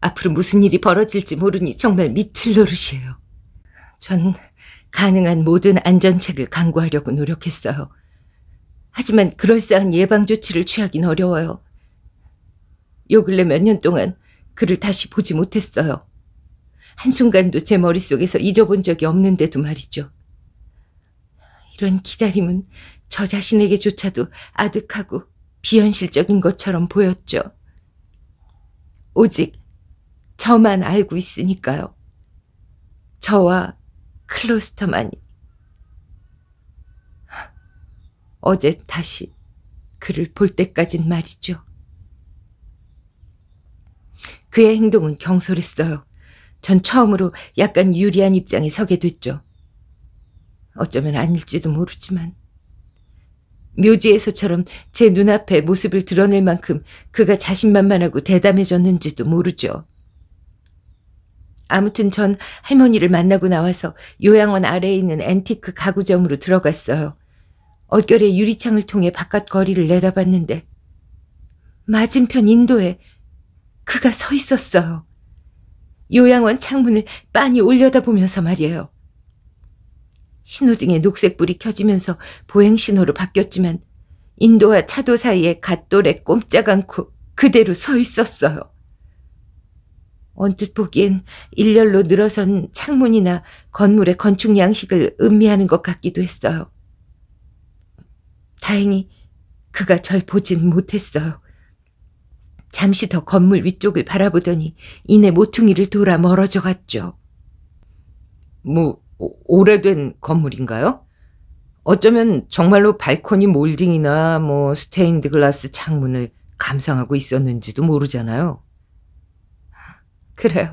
앞으로 무슨 일이 벌어질지 모르니 정말 미칠 노릇이에요. 전 가능한 모든 안전책을 강구하려고 노력했어요. 하지만 그럴싸한 예방조치를 취하긴 어려워요. 요 근래 몇 년 동안 그를 다시 보지 못했어요. 한순간도 제 머릿속에서 잊어본 적이 없는데도 말이죠. 이런 기다림은 저 자신에게조차도 아득하고 비현실적인 것처럼 보였죠. 오직 저만 알고 있으니까요. 저와 클로스터만이. 어제 다시 그를 볼 때까진 말이죠. 그의 행동은 경솔했어요. 전 처음으로 약간 유리한 입장에 서게 됐죠. 어쩌면 아닐지도 모르지만. 묘지에서처럼 제 눈앞에 모습을 드러낼 만큼 그가 자신만만하고 대담해졌는지도 모르죠. 아무튼 전 할머니를 만나고 나와서 요양원 아래에 있는 앤티크 가구점으로 들어갔어요. 얼결에 유리창을 통해 바깥 거리를 내다봤는데 맞은편 인도에 그가 서 있었어요. 요양원 창문을 빤히 올려다보면서 말이에요. 신호등에 녹색불이 켜지면서 보행신호로 바뀌었지만 인도와 차도 사이에 갓돌에 꼼짝 않고 그대로 서 있었어요. 언뜻 보기엔 일렬로 늘어선 창문이나 건물의 건축 양식을 음미하는 것 같기도 했어요. 다행히 그가 절 보진 못했어요. 잠시 더 건물 위쪽을 바라보더니 이내 모퉁이를 돌아 멀어져 갔죠. 뭐, 오래된 건물인가요? 어쩌면 정말로 발코니 몰딩이나 뭐 스테인드 글라스 창문을 감상하고 있었는지도 모르잖아요. 그래요.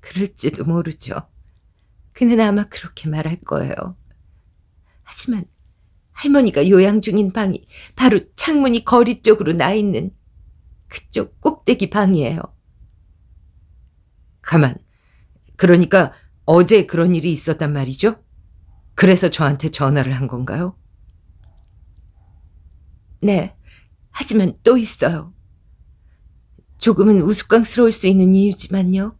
그럴지도 모르죠. 그는 아마 그렇게 말할 거예요. 하지만 할머니가 요양 중인 방이 바로 창문이 거리 쪽으로 나 있는 그쪽 꼭대기 방이에요. 가만. 그러니까 어제 그런 일이 있었단 말이죠? 그래서 저한테 전화를 한 건가요? 네. 하지만 또 있어요. 조금은 우스꽝스러울 수 있는 이유지만요.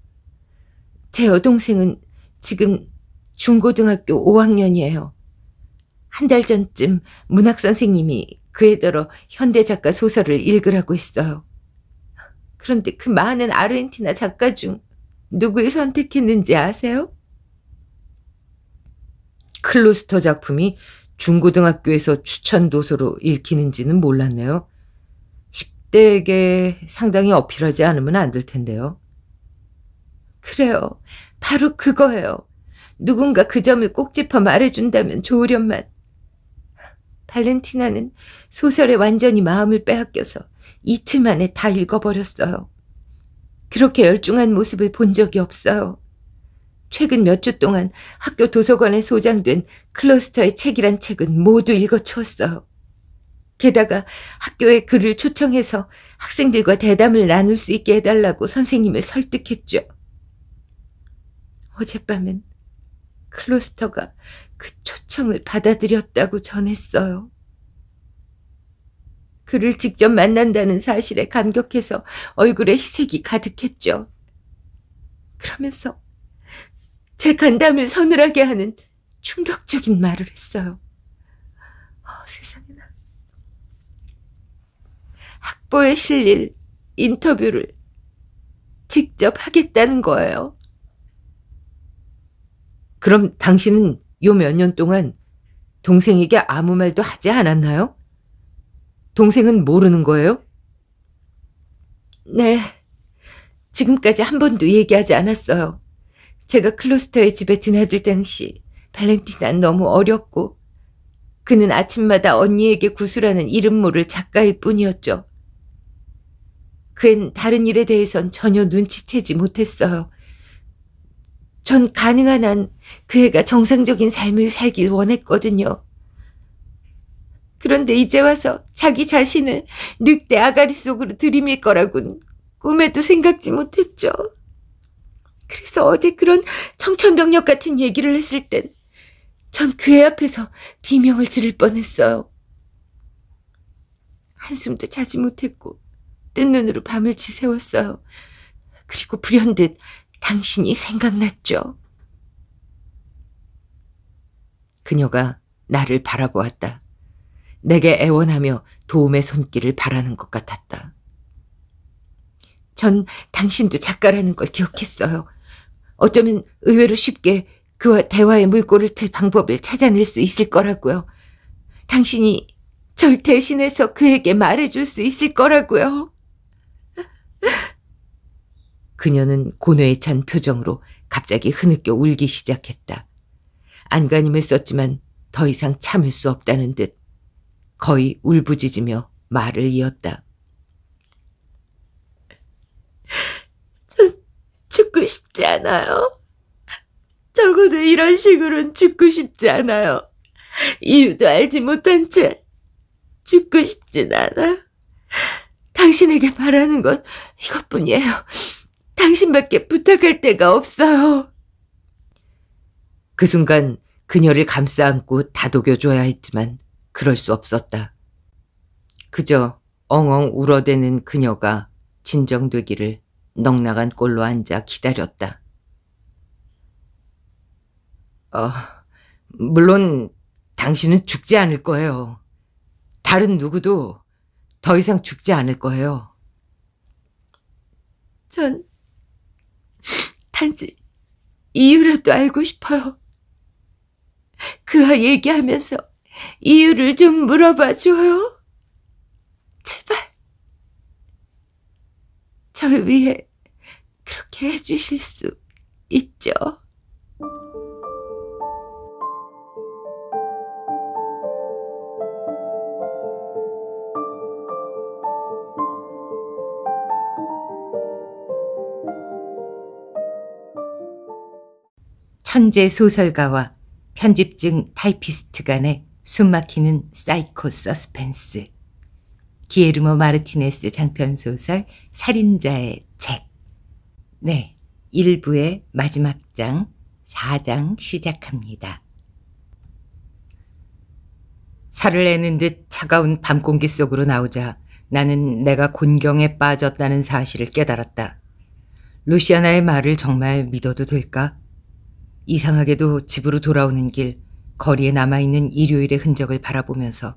제 여동생은 지금 중고등학교 5학년이에요. 한 달 전쯤 문학 선생님이 그에 더러 현대작가 소설을 읽으라고 했어요. 그런데 그 많은 아르헨티나 작가 중 누구를 선택했는지 아세요? 클로스터 작품이 중고등학교에서 추천 도서로 읽히는지는 몰랐네요. 10대에게 상당히 어필하지 않으면 안 될 텐데요. 그래요. 바로 그거예요. 누군가 그 점을 꼭 짚어 말해준다면 좋으련만. 발렌티나는 소설에 완전히 마음을 빼앗겨서 이틀 만에 다 읽어버렸어요. 그렇게 열중한 모습을 본 적이 없어요. 최근 몇 주 동안 학교 도서관에 소장된 클러스터의 책이란 책은 모두 읽어치웠어요. 게다가 학교에 글을 초청해서 학생들과 대담을 나눌 수 있게 해달라고 선생님을 설득했죠. 어젯밤엔 클러스터가 그 초청을 받아들였다고 전했어요. 그를 직접 만난다는 사실에 감격해서 얼굴에 희색이 가득했죠. 그러면서 제 간담을 서늘하게 하는 충격적인 말을 했어요. 어, 세상에나. 학보에 실릴 인터뷰를 직접 하겠다는 거예요. 그럼 당신은 요 몇 년 동안 동생에게 아무 말도 하지 않았나요? 동생은 모르는 거예요? 네. 지금까지 한 번도 얘기하지 않았어요. 제가 클로스터의 집에 드나들 당시 발렌티나는 너무 어렸고 그는 아침마다 언니에게 구수라는 이름 모를 작가일 뿐이었죠. 그엔 다른 일에 대해선 전혀 눈치채지 못했어요. 전 가능한 한 그 애가 정상적인 삶을 살길 원했거든요. 그런데 이제 와서 자기 자신을 늑대 아가리 속으로 들이밀 거라곤 꿈에도 생각지 못했죠. 그래서 어제 그런 청천벽력 같은 얘기를 했을 땐 전 그 애 앞에서 비명을 지를 뻔했어요. 한숨도 자지 못했고 뜬 눈으로 밤을 지새웠어요. 그리고 불현듯 당신이 생각났죠. 그녀가 나를 바라보았다. 내게 애원하며 도움의 손길을 바라는 것 같았다. 전 당신도 작가라는 걸 기억했어요. 어쩌면 의외로 쉽게 그와 대화의 물꼬를 틀 방법을 찾아낼 수 있을 거라고요. 당신이 절 대신해서 그에게 말해줄 수 있을 거라고요. 그녀는 고뇌에 찬 표정으로 갑자기 흐느껴 울기 시작했다. 안간힘을 썼지만 더 이상 참을 수 없다는 듯 거의 울부짖으며 말을 이었다. 전 죽고 싶지 않아요. 적어도 이런 식으로는 죽고 싶지 않아요. 이유도 알지 못한 채 죽고 싶진 않아. 당신에게 바라는 건 이것뿐이에요. 당신밖에 부탁할 데가 없어요. 그 순간 그녀를 감싸안고 다독여줘야 했지만 그럴 수 없었다. 그저 엉엉 울어대는 그녀가 진정되기를 넉나간 꼴로 앉아 기다렸다. 어, 물론 당신은 죽지 않을 거예요. 다른 누구도 더 이상 죽지 않을 거예요. 전 단지 이유라도 알고 싶어요. 그와 얘기하면서 이유를 좀 물어봐 줘요. 제발. 저를 위해 그렇게 해주실 수 있죠? 천재 소설가와 편집증 타이피스트 간의 숨막히는 사이코 서스펜스 기에르모 마르티네스 장편소설 살인자의 책 네, 1부의 마지막 장 4장 시작합니다. 살을 내는 듯 차가운 밤 공기 속으로 나오자 나는 내가 곤경에 빠졌다는 사실을 깨달았다. 루시아나의 말을 정말 믿어도 될까? 이상하게도 집으로 돌아오는 길 거리에 남아있는 일요일의 흔적을 바라보면서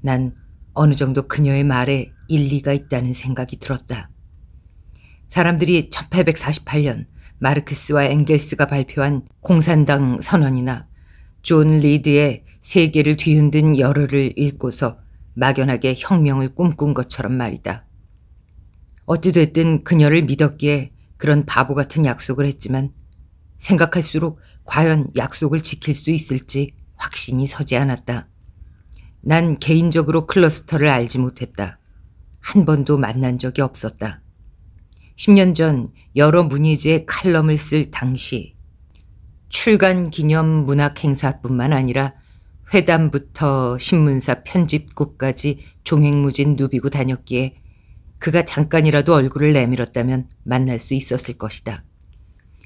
난 어느 정도 그녀의 말에 일리가 있다는 생각이 들었다. 사람들이 1848년 마르크스와 앵겔스가 발표한 공산당 선언이나 존 리드의 세계를 뒤흔든 열흘을 읽고서 막연하게 혁명을 꿈꾼 것처럼 말이다. 어찌됐든 그녀를 믿었기에 그런 바보 같은 약속을 했지만 생각할수록 과연 약속을 지킬 수 있을지 확신이 서지 않았다. 난 개인적으로 클러스터를 알지 못했다. 한 번도 만난 적이 없었다. 10년 전 여러 문예지에 칼럼을 쓸 당시 출간 기념 문학 행사뿐만 아니라 회담부터 신문사 편집국까지 종횡무진 누비고 다녔기에 그가 잠깐이라도 얼굴을 내밀었다면 만날 수 있었을 것이다.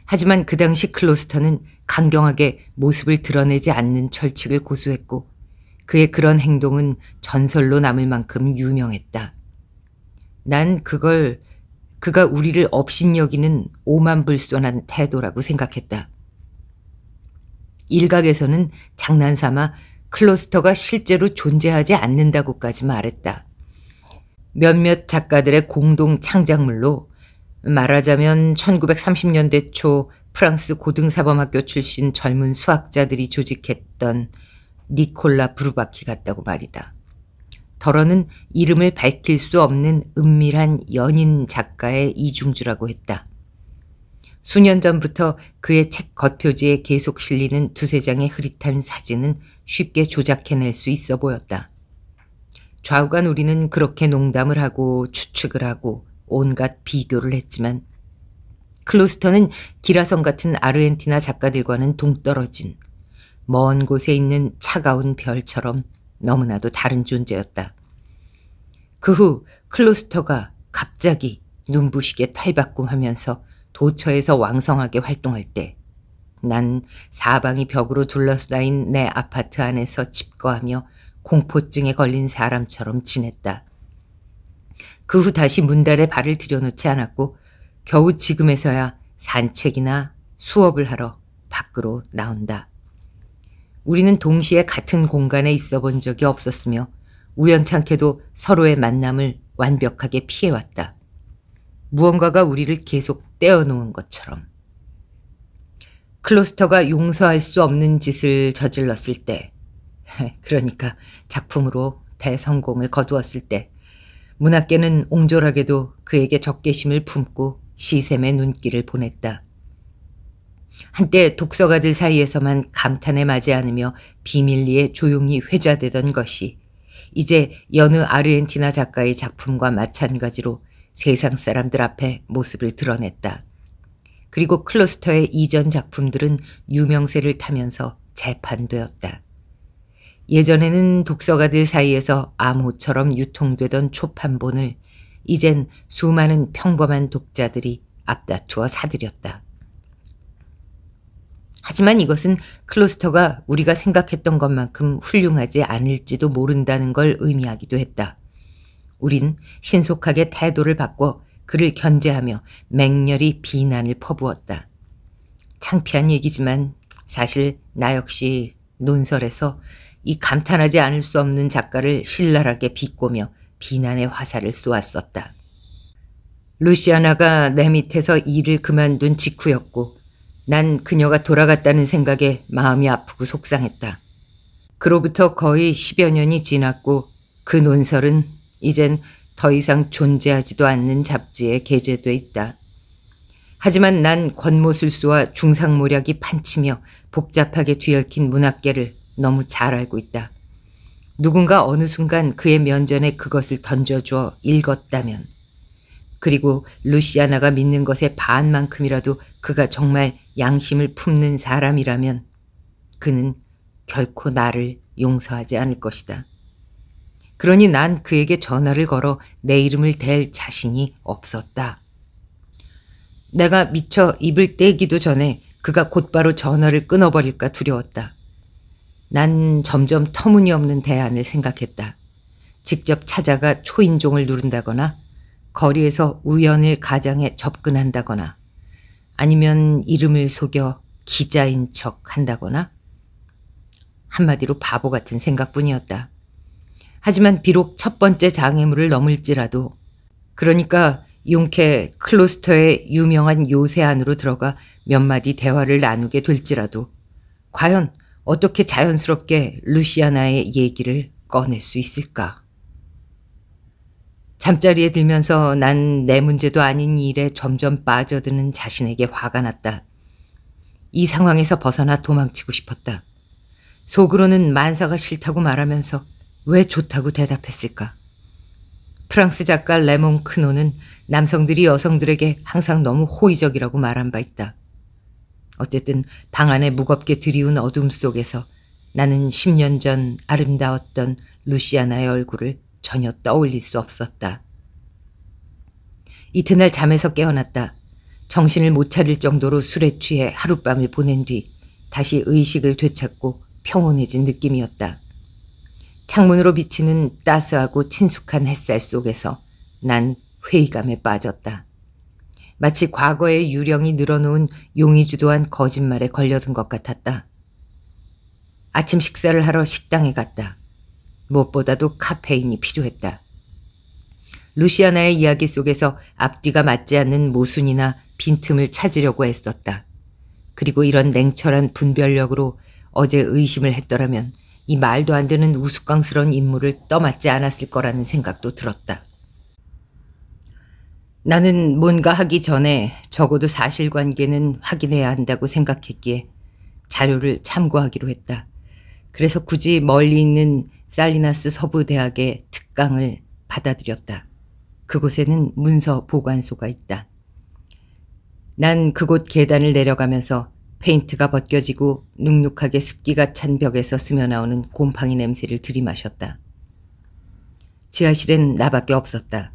하지만 그 당시 클로스터는 강경하게 모습을 드러내지 않는 철칙을 고수했고 그의 그런 행동은 전설로 남을 만큼 유명했다. 난 그걸 그가 우리를 업신여기는 오만불손한 태도라고 생각했다. 일각에서는 장난삼아 클러스터가 실제로 존재하지 않는다고까지 말했다. 몇몇 작가들의 공동 창작물로 말하자면 1930년대 초 프랑스 고등사범학교 출신 젊은 수학자들이 조직했던 니콜라 브루바키 같다고 말이다. 더러는 이름을 밝힐 수 없는 은밀한 연인 작가의 이중주라고 했다. 수년 전부터 그의 책 겉표지에 계속 실리는 두세 장의 흐릿한 사진은 쉽게 조작해낼 수 있어 보였다. 좌우간 우리는 그렇게 농담을 하고 추측을 하고 온갖 비교를 했지만 클로스터는 기라성 같은 아르헨티나 작가들과는 동떨어진 먼 곳에 있는 차가운 별처럼 너무나도 다른 존재였다. 그 후 클로스터가 갑자기 눈부시게 탈바꿈하면서 도처에서 왕성하게 활동할 때 난 사방이 벽으로 둘러싸인 내 아파트 안에서 집거하며 공포증에 걸린 사람처럼 지냈다. 그후 다시 문달에 발을 들여놓지 않았고 겨우 지금에서야 산책이나 수업을 하러 밖으로 나온다. 우리는 동시에 같은 공간에 있어 본 적이 없었으며 우연찮게도 서로의 만남을 완벽하게 피해왔다. 무언가가 우리를 계속 떼어놓은 것처럼. 클로스터가 용서할 수 없는 짓을 저질렀을 때, 그러니까 작품으로 대성공을 거두었을 때, 문학계는 옹졸하게도 그에게 적개심을 품고 시샘의 눈길을 보냈다. 한때 독서가들 사이에서만 감탄에 맞지 않으며 비밀리에 조용히 회자되던 것이 이제 여느 아르헨티나 작가의 작품과 마찬가지로 세상 사람들 앞에 모습을 드러냈다. 그리고 클로스터의 이전 작품들은 유명세를 타면서 재판되었다. 예전에는 독서가들 사이에서 암호처럼 유통되던 초판본을 이젠 수많은 평범한 독자들이 앞다투어 사들였다. 하지만 이것은 클로스터가 우리가 생각했던 것만큼 훌륭하지 않을지도 모른다는 걸 의미하기도 했다. 우린 신속하게 태도를 바꿔 그를 견제하며 맹렬히 비난을 퍼부었다. 창피한 얘기지만 사실 나 역시 논설에서 이 감탄하지 않을 수 없는 작가를 신랄하게 비꼬며 비난의 화살을 쏘았었다. 루시아나가 내 밑에서 일을 그만둔 직후였고 난 그녀가 돌아갔다는 생각에 마음이 아프고 속상했다. 그로부터 거의 10여 년이 지났고 그 논설은 이젠 더 이상 존재하지도 않는 잡지에 게재돼 있다. 하지만 난 권모술수와 중상모략이 판치며 복잡하게 뒤얽힌 문학계를 너무 잘 알고 있다. 누군가 어느 순간 그의 면전에 그것을 던져주어 읽었다면 그리고 루시아나가 믿는 것의 반만큼이라도 그가 정말 양심을 품는 사람이라면 그는 결코 나를 용서하지 않을 것이다. 그러니 난 그에게 전화를 걸어 내 이름을 댈 자신이 없었다. 내가 미처 입을 떼기도 전에 그가 곧바로 전화를 끊어버릴까 두려웠다. 난 점점 터무니없는 대안을 생각했다. 직접 찾아가 초인종을 누른다거나 거리에서 우연을 가장해 접근한다거나 아니면 이름을 속여 기자인 척 한다거나 한마디로 바보 같은 생각뿐이었다. 하지만 비록 첫 번째 장애물을 넘을지라도 그러니까 용케 클로스터의 유명한 요새 안으로 들어가 몇 마디 대화를 나누게 될지라도 과연 어떻게 자연스럽게 루시아나의 얘기를 꺼낼 수 있을까? 잠자리에 들면서 난 내 문제도 아닌 일에 점점 빠져드는 자신에게 화가 났다. 이 상황에서 벗어나 도망치고 싶었다. 속으로는 만사가 싫다고 말하면서 왜 좋다고 대답했을까? 프랑스 작가 레몽 크노는 남성들이 여성들에게 항상 너무 호의적이라고 말한 바 있다. 어쨌든 방 안에 무겁게 드리운 어둠 속에서 나는 10년 전 아름다웠던 루시아나의 얼굴을 전혀 떠올릴 수 없었다. 이튿날 잠에서 깨어났다. 정신을 못 차릴 정도로 술에 취해 하룻밤을 보낸 뒤 다시 의식을 되찾고 평온해진 느낌이었다. 창문으로 비치는 따스하고 친숙한 햇살 속에서 난 회의감에 빠졌다. 마치 과거의 유령이 늘어놓은 용이 주도한 거짓말에 걸려든 것 같았다. 아침 식사를 하러 식당에 갔다. 무엇보다도 카페인이 필요했다. 루시아나의 이야기 속에서 앞뒤가 맞지 않는 모순이나 빈틈을 찾으려고 애썼다. 그리고 이런 냉철한 분별력으로 어제 의심을 했더라면 이 말도 안 되는 우스꽝스러운 임무를 떠맞지 않았을 거라는 생각도 들었다. 나는 뭔가 하기 전에 적어도 사실관계는 확인해야 한다고 생각했기에 자료를 참고하기로 했다. 그래서 굳이 멀리 있는 살리나스 서부대학의 특강을 받아들였다. 그곳에는 문서 보관소가 있다. 난 그곳 계단을 내려가면서 페인트가 벗겨지고 눅눅하게 습기가 찬 벽에서 스며나오는 곰팡이 냄새를 들이마셨다. 지하실엔 나밖에 없었다.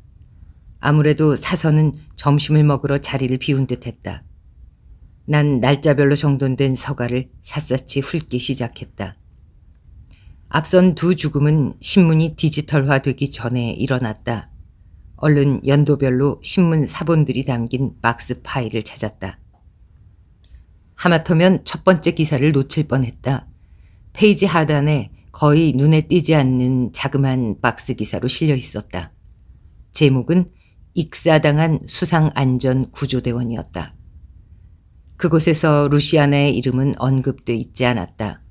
아무래도 사선은 점심을 먹으러 자리를 비운 듯 했다. 난 날짜별로 정돈된 서가를 샅샅이 훑기 시작했다. 앞선 두 죽음은 신문이 디지털화되기 전에 일어났다. 얼른 연도별로 신문 사본들이 담긴 박스 파일을 찾았다. 하마터면 첫 번째 기사를 놓칠 뻔했다. 페이지 하단에 거의 눈에 띄지 않는 자그만 박스 기사로 실려 있었다. 제목은 익사당한 수상안전구조대원이었다. 그곳에서 루시아나의 이름은 언급돼 있지 않았다.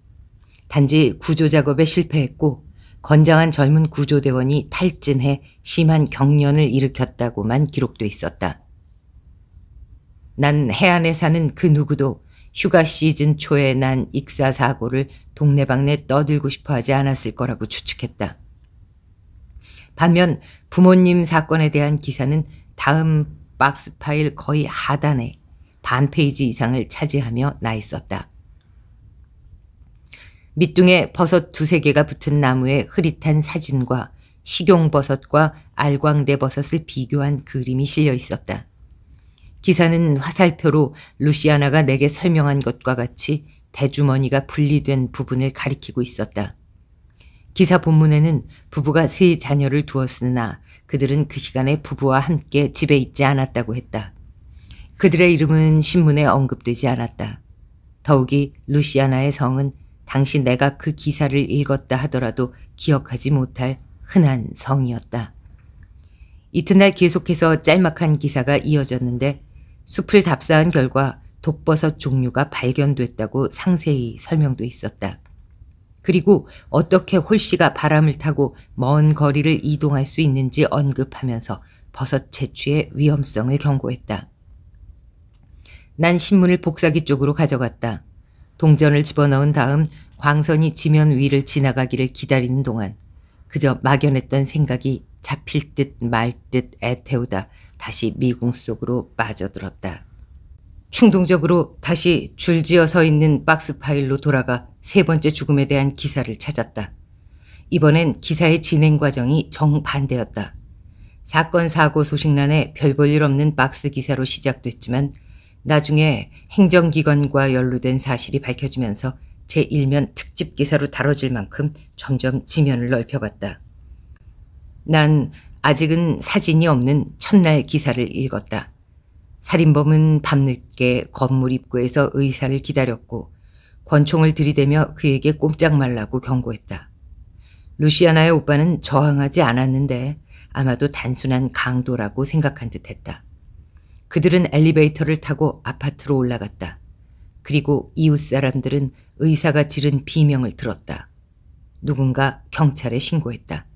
단지 구조 작업에 실패했고 건장한 젊은 구조대원이 탈진해 심한 경련을 일으켰다고만 기록돼 있었다. 난 해안에 사는 그 누구도 휴가 시즌 초에 난 익사 사고를 동네방네 떠들고 싶어 하지 않았을 거라고 추측했다. 반면 부모님 사건에 대한 기사는 다음 박스 파일 거의 하단에 반 페이지 이상을 차지하며 나 있었다. 밑둥에 버섯 두세 개가 붙은 나무에 흐릿한 사진과 식용버섯과 알광대 버섯을 비교한 그림이 실려 있었다. 기사는 화살표로 루시아나가 내게 설명한 것과 같이 대주머니가 분리된 부분을 가리키고 있었다. 기사 본문에는 부부가 세 자녀를 두었으나 그들은 그 시간에 부부와 함께 집에 있지 않았다고 했다. 그들의 이름은 신문에 언급되지 않았다. 더욱이 루시아나의 성은 당시 내가 그 기사를 읽었다 하더라도 기억하지 못할 흔한 성이었다. 이튿날 계속해서 짤막한 기사가 이어졌는데 숲을 답사한 결과 독버섯 종류가 발견됐다고 상세히 설명돼 있었다. 그리고 어떻게 홀씨가 바람을 타고 먼 거리를 이동할 수 있는지 언급하면서 버섯 채취의 위험성을 경고했다. 난 신문을 복사기 쪽으로 가져갔다. 동전을 집어넣은 다음 광선이 지면 위를 지나가기를 기다리는 동안 그저 막연했던 생각이 잡힐 듯 말 듯 애태우다 다시 미궁 속으로 빠져들었다. 충동적으로 다시 줄지어 서 있는 박스 파일로 돌아가 세 번째 죽음에 대한 기사를 찾았다. 이번엔 기사의 진행 과정이 정반대였다. 사건 사고 소식란에 별 볼일 없는 박스 기사로 시작됐지만 나중에 행정기관과 연루된 사실이 밝혀지면서 제1면 특집 기사로 다뤄질 만큼 점점 지면을 넓혀갔다. 난 아직은 사진이 없는 첫날 기사를 읽었다. 살인범은 밤늦게 건물 입구에서 의사를 기다렸고 권총을 들이대며 그에게 꼼짝 말라고 경고했다. 루시아나의 오빠는 저항하지 않았는데 아마도 단순한 강도라고 생각한 듯 했다. 그들은 엘리베이터를 타고 아파트로 올라갔다. 그리고 이웃 사람들은 의사가 지른 비명을 들었다. 누군가 경찰에 신고했다.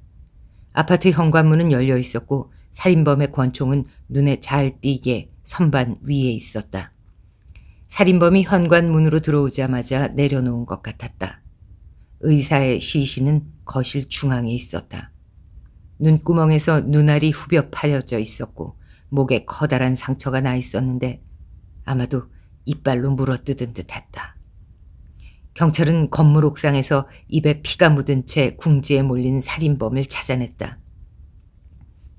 아파트 현관문은 열려 있었고 살인범의 권총은 눈에 잘 띄게 선반 위에 있었다. 살인범이 현관문으로 들어오자마자 내려놓은 것 같았다. 의사의 시신은 거실 중앙에 있었다. 눈구멍에서 눈알이 후벼 파여져 있었고 목에 커다란 상처가 나 있었는데 아마도 이빨로 물어뜯은 듯했다. 경찰은 건물 옥상에서 입에 피가 묻은 채 궁지에 몰린 살인범을 찾아냈다.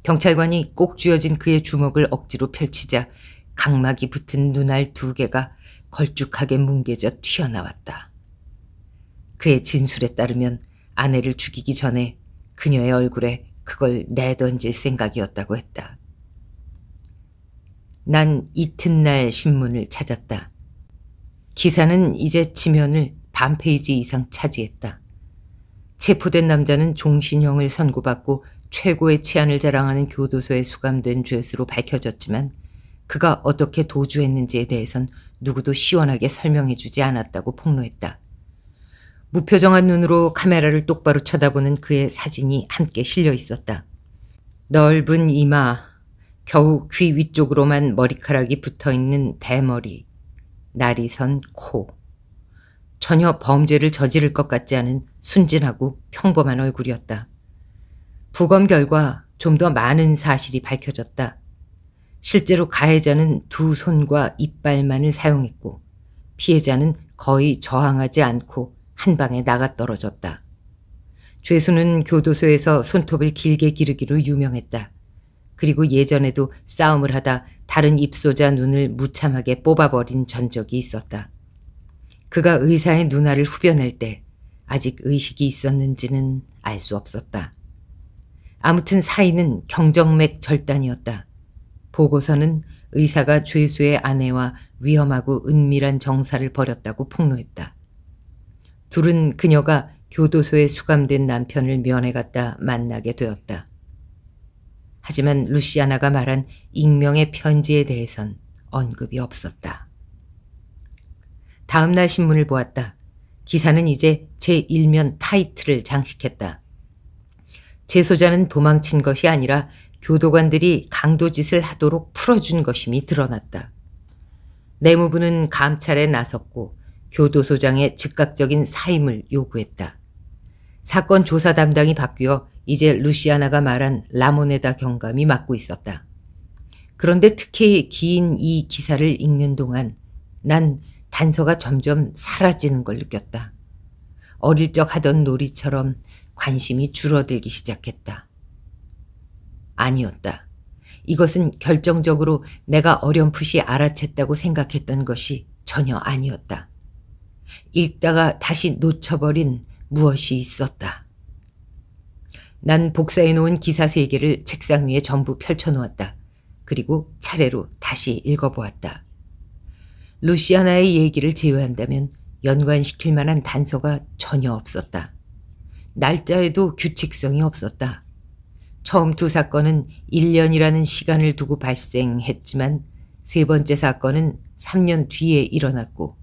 경찰관이 꼭 쥐어진 그의 주먹을 억지로 펼치자 각막이 붙은 눈알 두 개가 걸쭉하게 뭉개져 튀어나왔다. 그의 진술에 따르면 아내를 죽이기 전에 그녀의 얼굴에 그걸 내던질 생각이었다고 했다. 난 이튿날 신문을 찾았다. 기사는 이제 지면을 반 페이지 이상 차지했다. 체포된 남자는 종신형을 선고받고 최고의 치안을 자랑하는 교도소에 수감된 죄수로 밝혀졌지만 그가 어떻게 도주했는지에 대해선 누구도 시원하게 설명해주지 않았다고 폭로했다. 무표정한 눈으로 카메라를 똑바로 쳐다보는 그의 사진이 함께 실려 있었다. 넓은 이마, 겨우 귀 위쪽으로만 머리카락이 붙어 있는 대머리, 날이 선 코. 전혀 범죄를 저지를 것 같지 않은 순진하고 평범한 얼굴이었다. 부검 결과 좀 더 많은 사실이 밝혀졌다. 실제로 가해자는 두 손과 이빨만을 사용했고 피해자는 거의 저항하지 않고 한 방에 나가 떨어졌다. 죄수는 교도소에서 손톱을 길게 기르기로 유명했다. 그리고 예전에도 싸움을 하다 다른 입소자 눈을 무참하게 뽑아버린 전적이 있었다. 그가 의사의 누나를 후벼낼 때 아직 의식이 있었는지는 알 수 없었다. 아무튼 사인은 경정맥 절단이었다. 보고서는 의사가 죄수의 아내와 위험하고 은밀한 정사를 벌였다고 폭로했다. 둘은 그녀가 교도소에 수감된 남편을 면회 갔다 만나게 되었다. 하지만 루시아나가 말한 익명의 편지에 대해선 언급이 없었다. 다음날 신문을 보았다. 기사는 이제 제1면 타이틀을 장식했다. 제소자는 도망친 것이 아니라 교도관들이 강도짓을 하도록 풀어준 것임이 드러났다. 내무부는 감찰에 나섰고 교도소장의 즉각적인 사임을 요구했다. 사건 조사 담당이 바뀌어 이제 루시아나가 말한 라모네다 경감이 맡고 있었다. 그런데 특히 긴 이 기사를 읽는 동안 난 단서가 점점 사라지는 걸 느꼈다. 어릴 적 하던 놀이처럼 관심이 줄어들기 시작했다. 아니었다. 이것은 결정적으로 내가 어렴풋이 알아챘다고 생각했던 것이 전혀 아니었다. 읽다가 다시 놓쳐버린 무엇이 있었다. 난 복사해놓은 기사 세 개를 책상 위에 전부 펼쳐놓았다. 그리고 차례로 다시 읽어보았다. 루시아나의 얘기를 제외한다면 연관시킬 만한 단서가 전혀 없었다. 날짜에도 규칙성이 없었다. 처음 두 사건은 1년이라는 시간을 두고 발생했지만 세 번째 사건은 3년 뒤에 일어났고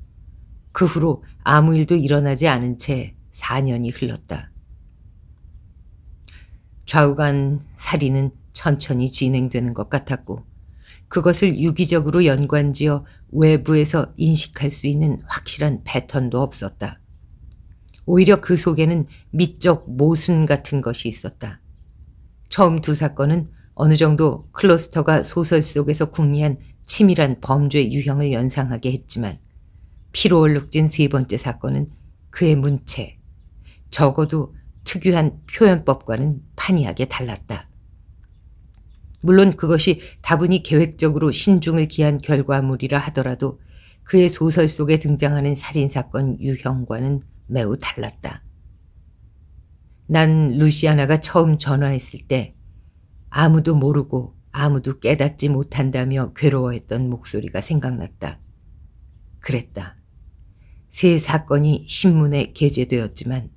그 후로 아무 일도 일어나지 않은 채 4년이 흘렀다. 좌우간 살인은 천천히 진행되는 것 같았고 그것을 유기적으로 연관지어 외부에서 인식할 수 있는 확실한 패턴도 없었다. 오히려 그 속에는 미적 모순 같은 것이 있었다. 처음 두 사건은 어느 정도 클러스터가 소설 속에서 궁리한 치밀한 범죄 유형을 연상하게 했지만 피로 얼룩진 세 번째 사건은 그의 문체, 적어도 특유한 표현법과는 판이하게 달랐다. 물론 그것이 다분히 계획적으로 신중을 기한 결과물이라 하더라도 그의 소설 속에 등장하는 살인사건 유형과는 매우 달랐다. 난 루시아나가 처음 전화했을 때 아무도 모르고 아무도 깨닫지 못한다며 괴로워했던 목소리가 생각났다. 그랬다. 새 사건이 신문에 게재되었지만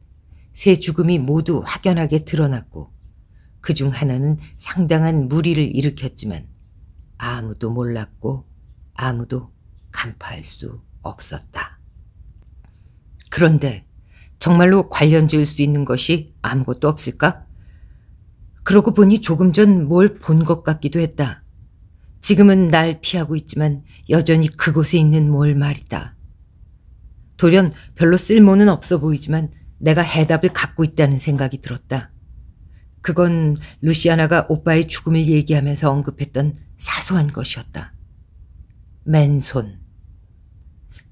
새 죽음이 모두 확연하게 드러났고 그 중 하나는 상당한 무리를 일으켰지만 아무도 몰랐고 아무도 간파할 수 없었다. 그런데 정말로 관련 지을 수 있는 것이 아무것도 없을까? 그러고 보니 조금 전 뭘 본 것 같기도 했다. 지금은 날 피하고 있지만 여전히 그곳에 있는 뭘 말이다. 돌연 별로 쓸모는 없어 보이지만 내가 해답을 갖고 있다는 생각이 들었다. 그건 루시아나가 오빠의 죽음을 얘기하면서 언급했던 사소한 것이었다. 맨손.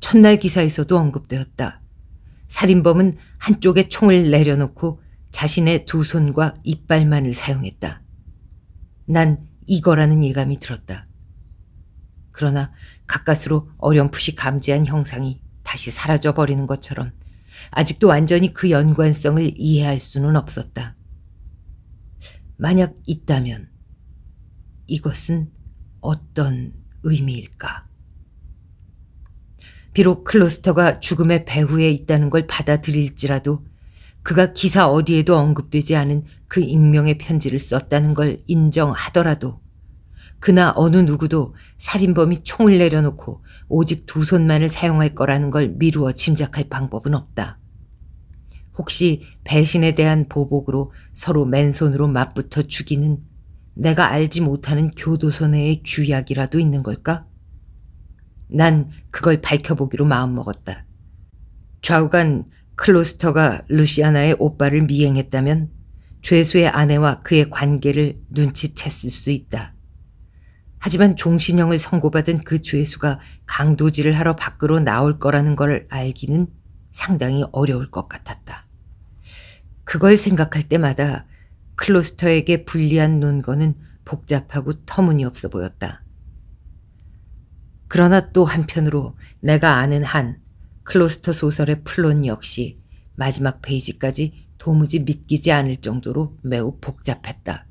첫날 기사에서도 언급되었다. 살인범은 한쪽에 총을 내려놓고 자신의 두 손과 이빨만을 사용했다. 난 이거라는 예감이 들었다. 그러나 가까스로 어렴풋이 감지한 형상이 다시 사라져버리는 것처럼 아직도 완전히 그 연관성을 이해할 수는 없었다. 만약 있다면 이것은 어떤 의미일까? 비록 클로스터가 죽음의 배후에 있다는 걸 받아들일지라도 그가 기사 어디에도 언급되지 않은 그 익명의 편지를 썼다는 걸 인정하더라도 그나 어느 누구도 살인범이 총을 내려놓고 오직 두 손만을 사용할 거라는 걸 미루어 짐작할 방법은 없다. 혹시 배신에 대한 보복으로 서로 맨손으로 맞붙어 죽이는 내가 알지 못하는 교도소내의 규약이라도 있는 걸까? 난 그걸 밝혀보기로 마음먹었다. 좌우간 클로스터가 루시아나의 오빠를 미행했다면 죄수의 아내와 그의 관계를 눈치챘을 수 있다. 하지만 종신형을 선고받은 그 죄수가 강도질을 하러 밖으로 나올 거라는 걸 알기는 상당히 어려울 것 같았다. 그걸 생각할 때마다 클로스터에게 불리한 논거는 복잡하고 터무니없어 보였다. 그러나 또 한편으로 내가 아는 한 클로스터 소설의 플롯 역시 마지막 페이지까지 도무지 믿기지 않을 정도로 매우 복잡했다.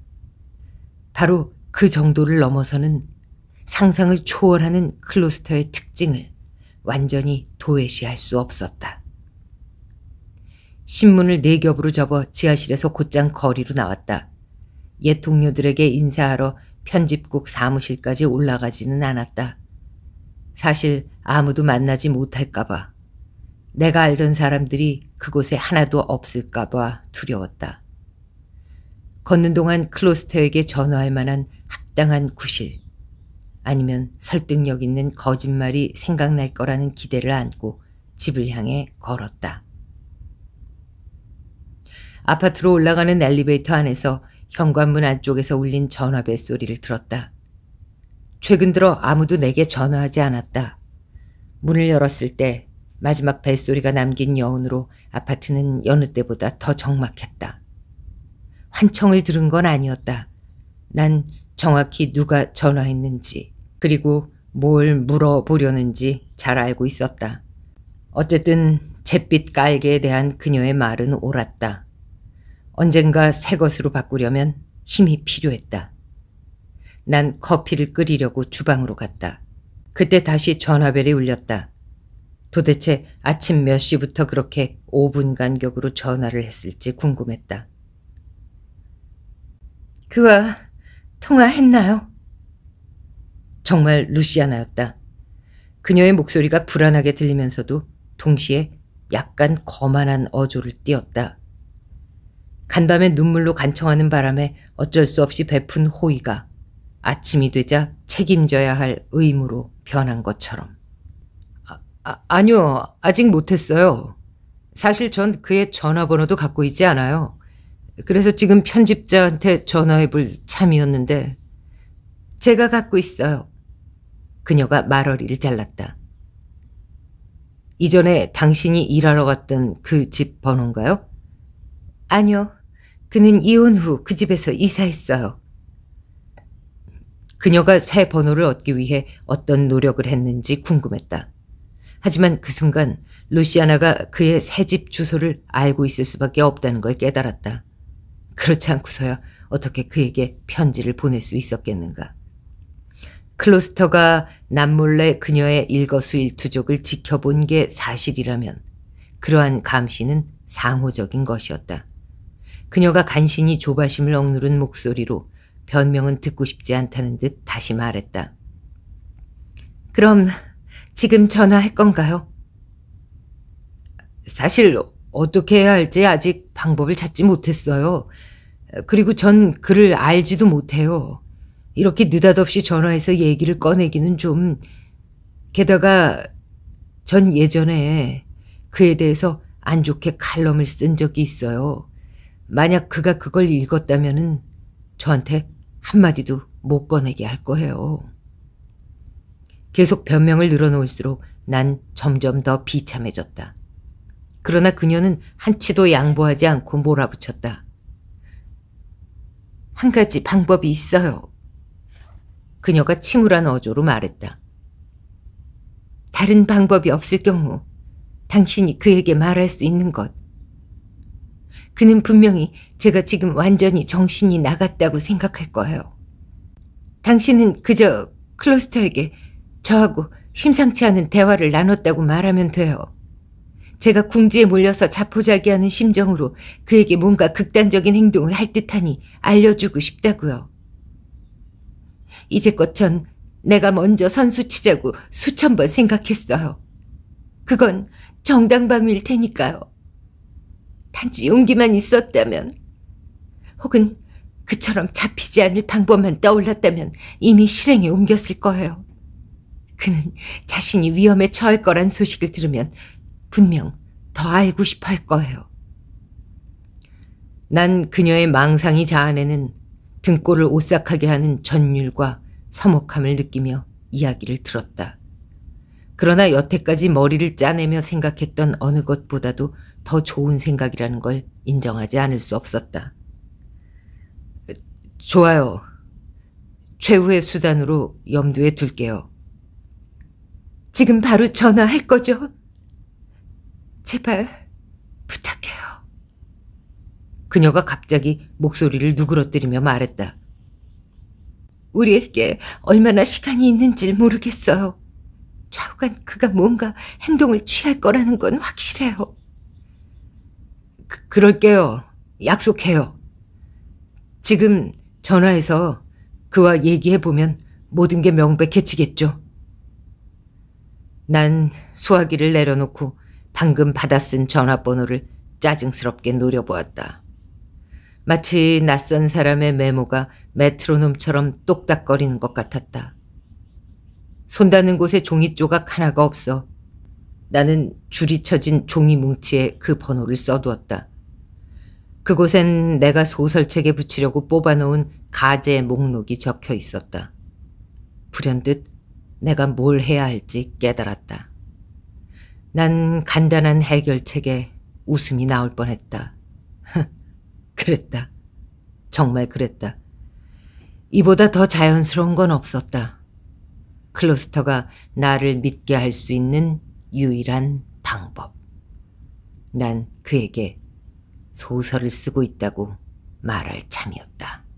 바로 그 정도를 넘어서는 상상을 초월하는 클로스터의 특징을 완전히 도외시할 수 없었다. 신문을 네 겹으로 접어 지하실에서 곧장 거리로 나왔다. 옛 동료들에게 인사하러 편집국 사무실까지 올라가지는 않았다. 사실 아무도 만나지 못할까봐 내가 알던 사람들이 그곳에 하나도 없을까봐 두려웠다. 걷는 동안 클로스터에게 전화할 만한 합당한 구실 아니면 설득력 있는 거짓말이 생각날 거라는 기대를 안고 집을 향해 걸었다. 아파트로 올라가는 엘리베이터 안에서 현관문 안쪽에서 울린 전화벨 소리를 들었다. 최근 들어 아무도 내게 전화하지 않았다. 문을 열었을 때 마지막 벨소리가 남긴 여운으로 아파트는 여느 때보다 더 적막했다. 환청을 들은 건 아니었다. 난 정확히 누가 전화했는지 그리고 뭘 물어보려는지 잘 알고 있었다. 어쨌든 잿빛 깔개에 대한 그녀의 말은 옳았다. 언젠가 새 것으로 바꾸려면 힘이 필요했다. 난 커피를 끓이려고 주방으로 갔다. 그때 다시 전화벨이 울렸다. 도대체 아침 몇 시부터 그렇게 5분 간격으로 전화를 했을지 궁금했다. 그와 통화했나요? 정말 루시아나였다. 그녀의 목소리가 불안하게 들리면서도 동시에 약간 거만한 어조를 띄었다. 간밤에 눈물로 간청하는 바람에 어쩔 수 없이 베푼 호의가 아침이 되자 책임져야 할 의무로 변한 것처럼. 아, 아 아니요. 아직 못했어요. 사실 전 그의 전화번호도 갖고 있지 않아요. 그래서 지금 편집자한테 전화해 볼 참이었는데 제가 갖고 있어요. 그녀가 말어리를 잘랐다. 이전에 당신이 일하러 갔던 그 집 번호인가요? 아니요. 그는 이혼 후 그 집에서 이사했어요. 그녀가 새 번호를 얻기 위해 어떤 노력을 했는지 궁금했다. 하지만 그 순간 루시아나가 그의 새 집 주소를 알고 있을 수밖에 없다는 걸 깨달았다. 그렇지 않고서야 어떻게 그에게 편지를 보낼 수 있었겠는가. 클로스터가 남몰래 그녀의 일거수일투족을 지켜본 게 사실이라면 그러한 감시는 상호적인 것이었다. 그녀가 간신히 조바심을 억누른 목소리로 변명은 듣고 싶지 않다는 듯 다시 말했다. 그럼 지금 전화할 건가요? 사실 어떻게 해야 할지 아직 방법을 찾지 못했어요. 그리고 전 그를 알지도 못해요. 이렇게 느닷없이 전화해서 얘기를 꺼내기는 좀 게다가 전 예전에 그에 대해서 안 좋게 칼럼을 쓴 적이 있어요. 만약 그가 그걸 읽었다면은 저한테 한마디도 못 꺼내게 할 거예요. 계속 변명을 늘어놓을수록 난 점점 더 비참해졌다. 그러나 그녀는 한치도 양보하지 않고 몰아붙였다. 한 가지 방법이 있어요. 그녀가 침울한 어조로 말했다. 다른 방법이 없을 경우 당신이 그에게 말할 수 있는 것 그는 분명히 제가 지금 완전히 정신이 나갔다고 생각할 거예요. 당신은 그저 클러스터에게 저하고 심상치 않은 대화를 나눴다고 말하면 돼요. 제가 궁지에 몰려서 자포자기하는 심정으로 그에게 뭔가 극단적인 행동을 할 듯하니 알려주고 싶다고요. 이제껏 전 내가 먼저 선수 치자고 수천 번 생각했어요. 그건 정당방위일 테니까요. 단지 용기만 있었다면 혹은 그처럼 잡히지 않을 방법만 떠올랐다면 이미 실행에 옮겼을 거예요. 그는 자신이 위험에 처할 거란 소식을 들으면 분명 더 알고 싶어 할 거예요. 난 그녀의 망상이 자아내는 등골을 오싹하게 하는 전율과 서먹함을 느끼며 이야기를 들었다. 그러나 여태까지 머리를 짜내며 생각했던 어느 것보다도 더 좋은 생각이라는 걸 인정하지 않을 수 없었다. 좋아요. 최후의 수단으로 염두에 둘게요. 지금 바로 전화할 거죠? 제발 부탁해요. 그녀가 갑자기 목소리를 누그러뜨리며 말했다. 우리에게 얼마나 시간이 있는지 모르겠어요. 좌우간 그가 뭔가 행동을 취할 거라는 건 확실해요. 그, 럴게요 약속해요. 지금 전화해서 그와 얘기해보면 모든 게 명백해지겠죠. 난 수화기를 내려놓고 방금 받아쓴 전화번호를 짜증스럽게 노려보았다. 마치 낯선 사람의 메모가 메트로놈처럼 똑딱거리는 것 같았다. 손 닿는 곳에 종이 조각 하나가 없어 나는 줄이 쳐진 종이 뭉치에 그 번호를 써두었다. 그곳엔 내가 소설책에 붙이려고 뽑아놓은 가제 목록이 적혀 있었다. 불현듯 내가 뭘 해야 할지 깨달았다. 난 간단한 해결책에 웃음이 나올 뻔했다. 그랬다. 정말 그랬다. 이보다 더 자연스러운 건 없었다. 클로스터가 나를 믿게 할 수 있는 유일한 방법. 난 그에게 소설을 쓰고 있다고 말할 참이었다.